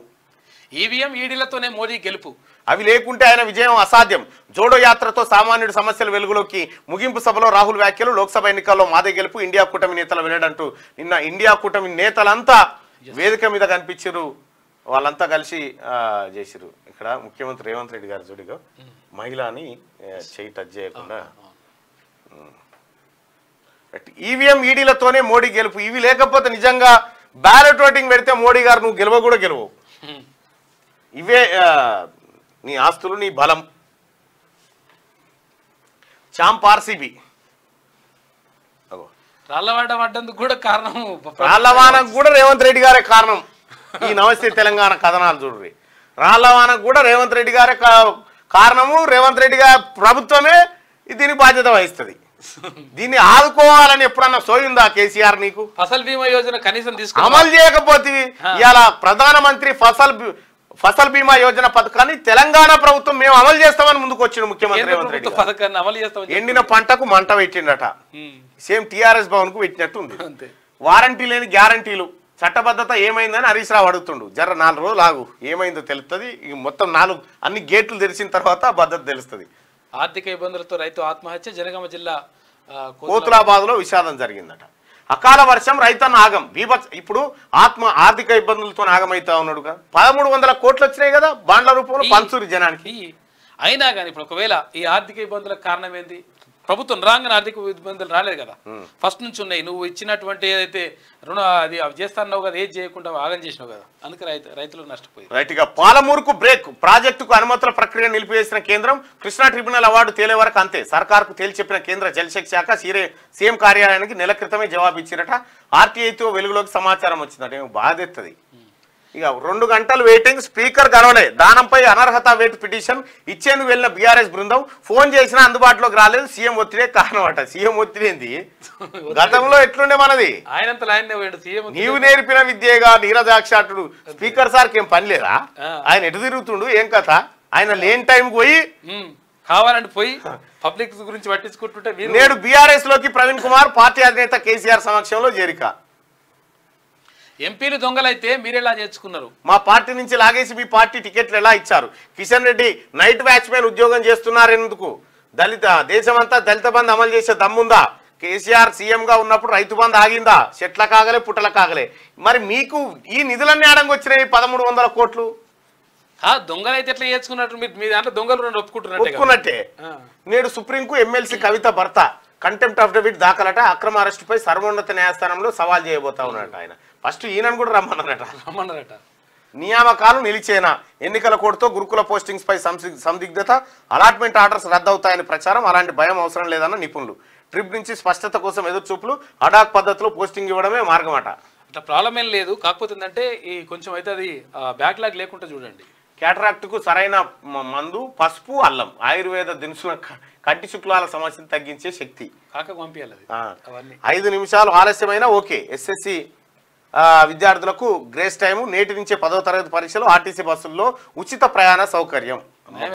ఈవీఎం ఈడీలతోనే మోదీ గెలుపు అవి లేకుంటే ఆయన విజయం అసాధ్యం జోడో యాత్రతో సామాన్యుడు సమస్యలు వెలుగులోకి ముగింపు సభలో రాహుల్ వ్యాఖ్యలు లోక్సభ ఎన్నికల్లో మాదే గెలుపు ఇండియా కూటమి నేతలు వినడంటూ నిన్న ఇండియా కూటమి నేతలంతా వేదిక మీద కనిపించారు వాళ్ళంతా కలిసి చేసారు ఇక్కడ ముఖ్యమంత్రి రేవంత్ రెడ్డి గారు జుడిగా మహిళని చేయి టచ్ చేయకుండా ఈవీఎం ఈడీలతోనే e e మోడీ గెలుపు ఇవి లేకపోతే నిజంగా బ్యాలెట్ ఓటింగ్ పెడితే మోడీ గారు నువ్వు గెలవ కూడా గెలవు ఇవే నీ ఆస్తులు నీ బలం చాంప్ ఆర్సీబీ రాళ్ళవాడ పడ్డందుకు కూడా కారణం రాళ్ళవాడకు కూడా రేవంత్ రెడ్డి గారే కారణం ఈ నమస్తే తెలంగాణ కథనాలు చూడ్రి రాళ్లవానకు కూడా రేవంత్ రెడ్డి గారే కారణము రేవంత్ రెడ్డి గారి ప్రభుత్వమే దీనికి బాధ్యత వహిస్తుంది దీన్ని ఆదుకోవాలని ఎప్పుడన్నా సోయిందా కేసీఆర్ నీకు ఫసల్ బీమా యోజన కనీసం తీసుకు అమలు చేయకపోతే ఇలా ప్రధానమంత్రి ఫసల్ ఫసల్ బీమా యోజన పథకాన్ని తెలంగాణ ప్రభుత్వం మేము అమలు చేస్తామని ముందుకు వచ్చిన ముఖ్యమంత్రి రేవంత్ రెడ్డి ఎండిన పంటకు మంట పెట్టిండట సేమ్ టిఆర్ఎస్ భవన్ కు పెట్టినట్టు ఉంది వారంటీ లేని గ్యారంటీలు చట్టబద్ధత ఏమైందని హరీష్ రావు అడుగుతుండు జర నాలుగు రోజులు ఆగు ఏమైందో తెలుస్తుంది ఇక మొత్తం నాలుగు అన్ని గేట్లు తెరిచిన తర్వాత భద్రత తెలుస్తుంది ఆర్థిక ఇబ్బందులతో రైతు ఆత్మహత్య జనగామ జిల్లా కోతులాబాద్లో విషాదం జరిగిందట అకాల వర్షం రైతన్న ఆగం బీభత్స ఇప్పుడు ఆత్మ ఆర్థిక ఇబ్బందులతో ఆగమైతా ఉన్నాడుగా పదమూడు వందల కోట్లు వచ్చినాయి కదా బాండ్ల రూపంలో పంచూరి జనానికి అయినా కానీ ఇప్పుడు ఒకవేళ ఈ ఆర్థిక ఇబ్బందులకు కారణం ఏంది ప్రభుత్వం రాగానే ఆర్థిక ఇబ్బందులు రాలేదు కదా ఫస్ట్ నుంచి ఉన్నాయి నువ్వు ఇచ్చినటువంటి ఏదైతే రుణ అది చేస్తాన్నావు కదా ఏది చేయకుండా ఆగం చేసినావు కదా అందుకే రైతు రైతులు నష్టపోయి రైట్ ఇక పాలమూరుకు బ్రేక్ ప్రాజెక్టుకు అనుమతుల ప్రక్రియ నిలిపివేసిన కేంద్రం కృష్ణా ట్రిబ్యునల్ అవార్డు తేలే వరకు అంతే సర్కార్కు తేల్చి చెప్పిన కేంద్ర జలశక్తి శాఖ సీరే సీఎం కార్యాలయానికి నెల క్రితమే జవాబు ఇచ్చిరట ఆర్టీఐతో వెలుగులోకి సమాచారం వచ్చిందట బాధ ఎత్తది ఇక రెండు గంటలు వెయిటింగ్ స్పీకర్ గడవలే దానంపై అనర్హత వెయిట్ పిటిషన్ ఇచ్చేందుకు వెళ్ళిన బీఆర్ఎస్ బృందం ఫోన్ చేసినా అందుబాటులోకి రాలేదు సీఎం ఒత్తిడే కారణం అట సీఎం ఒత్తిడి గతంలో ఎట్లుండే మనది నీవు నేర్పిన విద్యగా నీరజాక్షాటుడు స్పీకర్ సార్ ఏం పని లేదా ఆయన ఎటు తిరుగుతుండు ఏం కథ ఆయన లేని టైం పోయి కావాలని పోయి పబ్లిక్ గురించి పట్టించుకుంటుంటే నేడు బీఆర్ఎస్ లోకి ప్రవీణ్ కుమార్ పార్టీ అధినేత కేసీఆర్ సమక్షంలో చేరిక ఎంపీలు దొంగలైతే మీరు ఎలా చేర్చుకున్నారు మా పార్టీ నుంచి లాగేసి మీ పార్టీ టికెట్లు ఎలా ఇచ్చారు కిషన్ రెడ్డి నైట్ మ్యాన్ ఉద్యోగం చేస్తున్నారెందుకు దళిత దేశమంతా దళిత బంద్ అమలు చేసే దమ్ముందా కేసీఆర్ సీఎంగా ఉన్నప్పుడు రైతు బంద్ ఆగిందా చెట్ల కాగలే పుట్టల కాగలే మరి మీకు ఈ నిధులన్నీ వచ్చినాయి పదమూడు వందల కోట్లు దొంగలైతే ఎట్లా చేసుకున్నట్టు మీ దాంట్లో దొంగలు ఒప్పుకుంటున్నట్టు ఒప్పుకున్నట్టే నేడు సుప్రీంకు ఎమ్మెల్సీ కవిత భర్త కంటెంప్ట్ అఫిడవిట్ దాఖలట అక్రమ అరెస్టుపై సర్వోన్నత న్యాయస్థానంలో సవాల్ చేయబోతా ఉన్నట్టు ఆయన ఫస్ట్ ఈయనను కూడా రమ్మన్నారట రమ్మన్నారట నియామకాలు నిలిచేనా ఎన్నికల కోడ్తో గురుకుల పోస్టింగ్స్ పై సందిగ్ధత అలాట్మెంట్ ఆర్డర్స్ రద్దవుతాయని ప్రచారం అలాంటి భయం అవసరం లేదన్న నిపుణులు ట్రిప్ నుంచి స్పష్టత కోసం ఎదురుచూపులు అడాక్ పద్ధతిలో పోస్టింగ్ ఇవ్వడమే మార్గం అట అట్లా ప్రాబ్లం ఏం లేదు కాకపోతే అంటే ఈ కొంచెం అయితే అది బ్యాక్లాగ్ లేకుండా చూడండి క్యాటరాక్ట్కు సరైన మందు పసుపు అల్లం ఆయుర్వేద దినుసుల కంటి శుక్లాల సమస్యను తగ్గించే శక్తి కాక పంపించాలి ఐదు నిమిషాలు ఆలస్యమైనా ఓకే ఎస్ఎస్సి విద్యార్థులకు గ్రేస్ టైము నేటి నుంచే పదో తరగతి పరీక్షలు ఆర్టీసీ బస్సుల్లో ఉచిత ప్రయాణ సౌకర్యం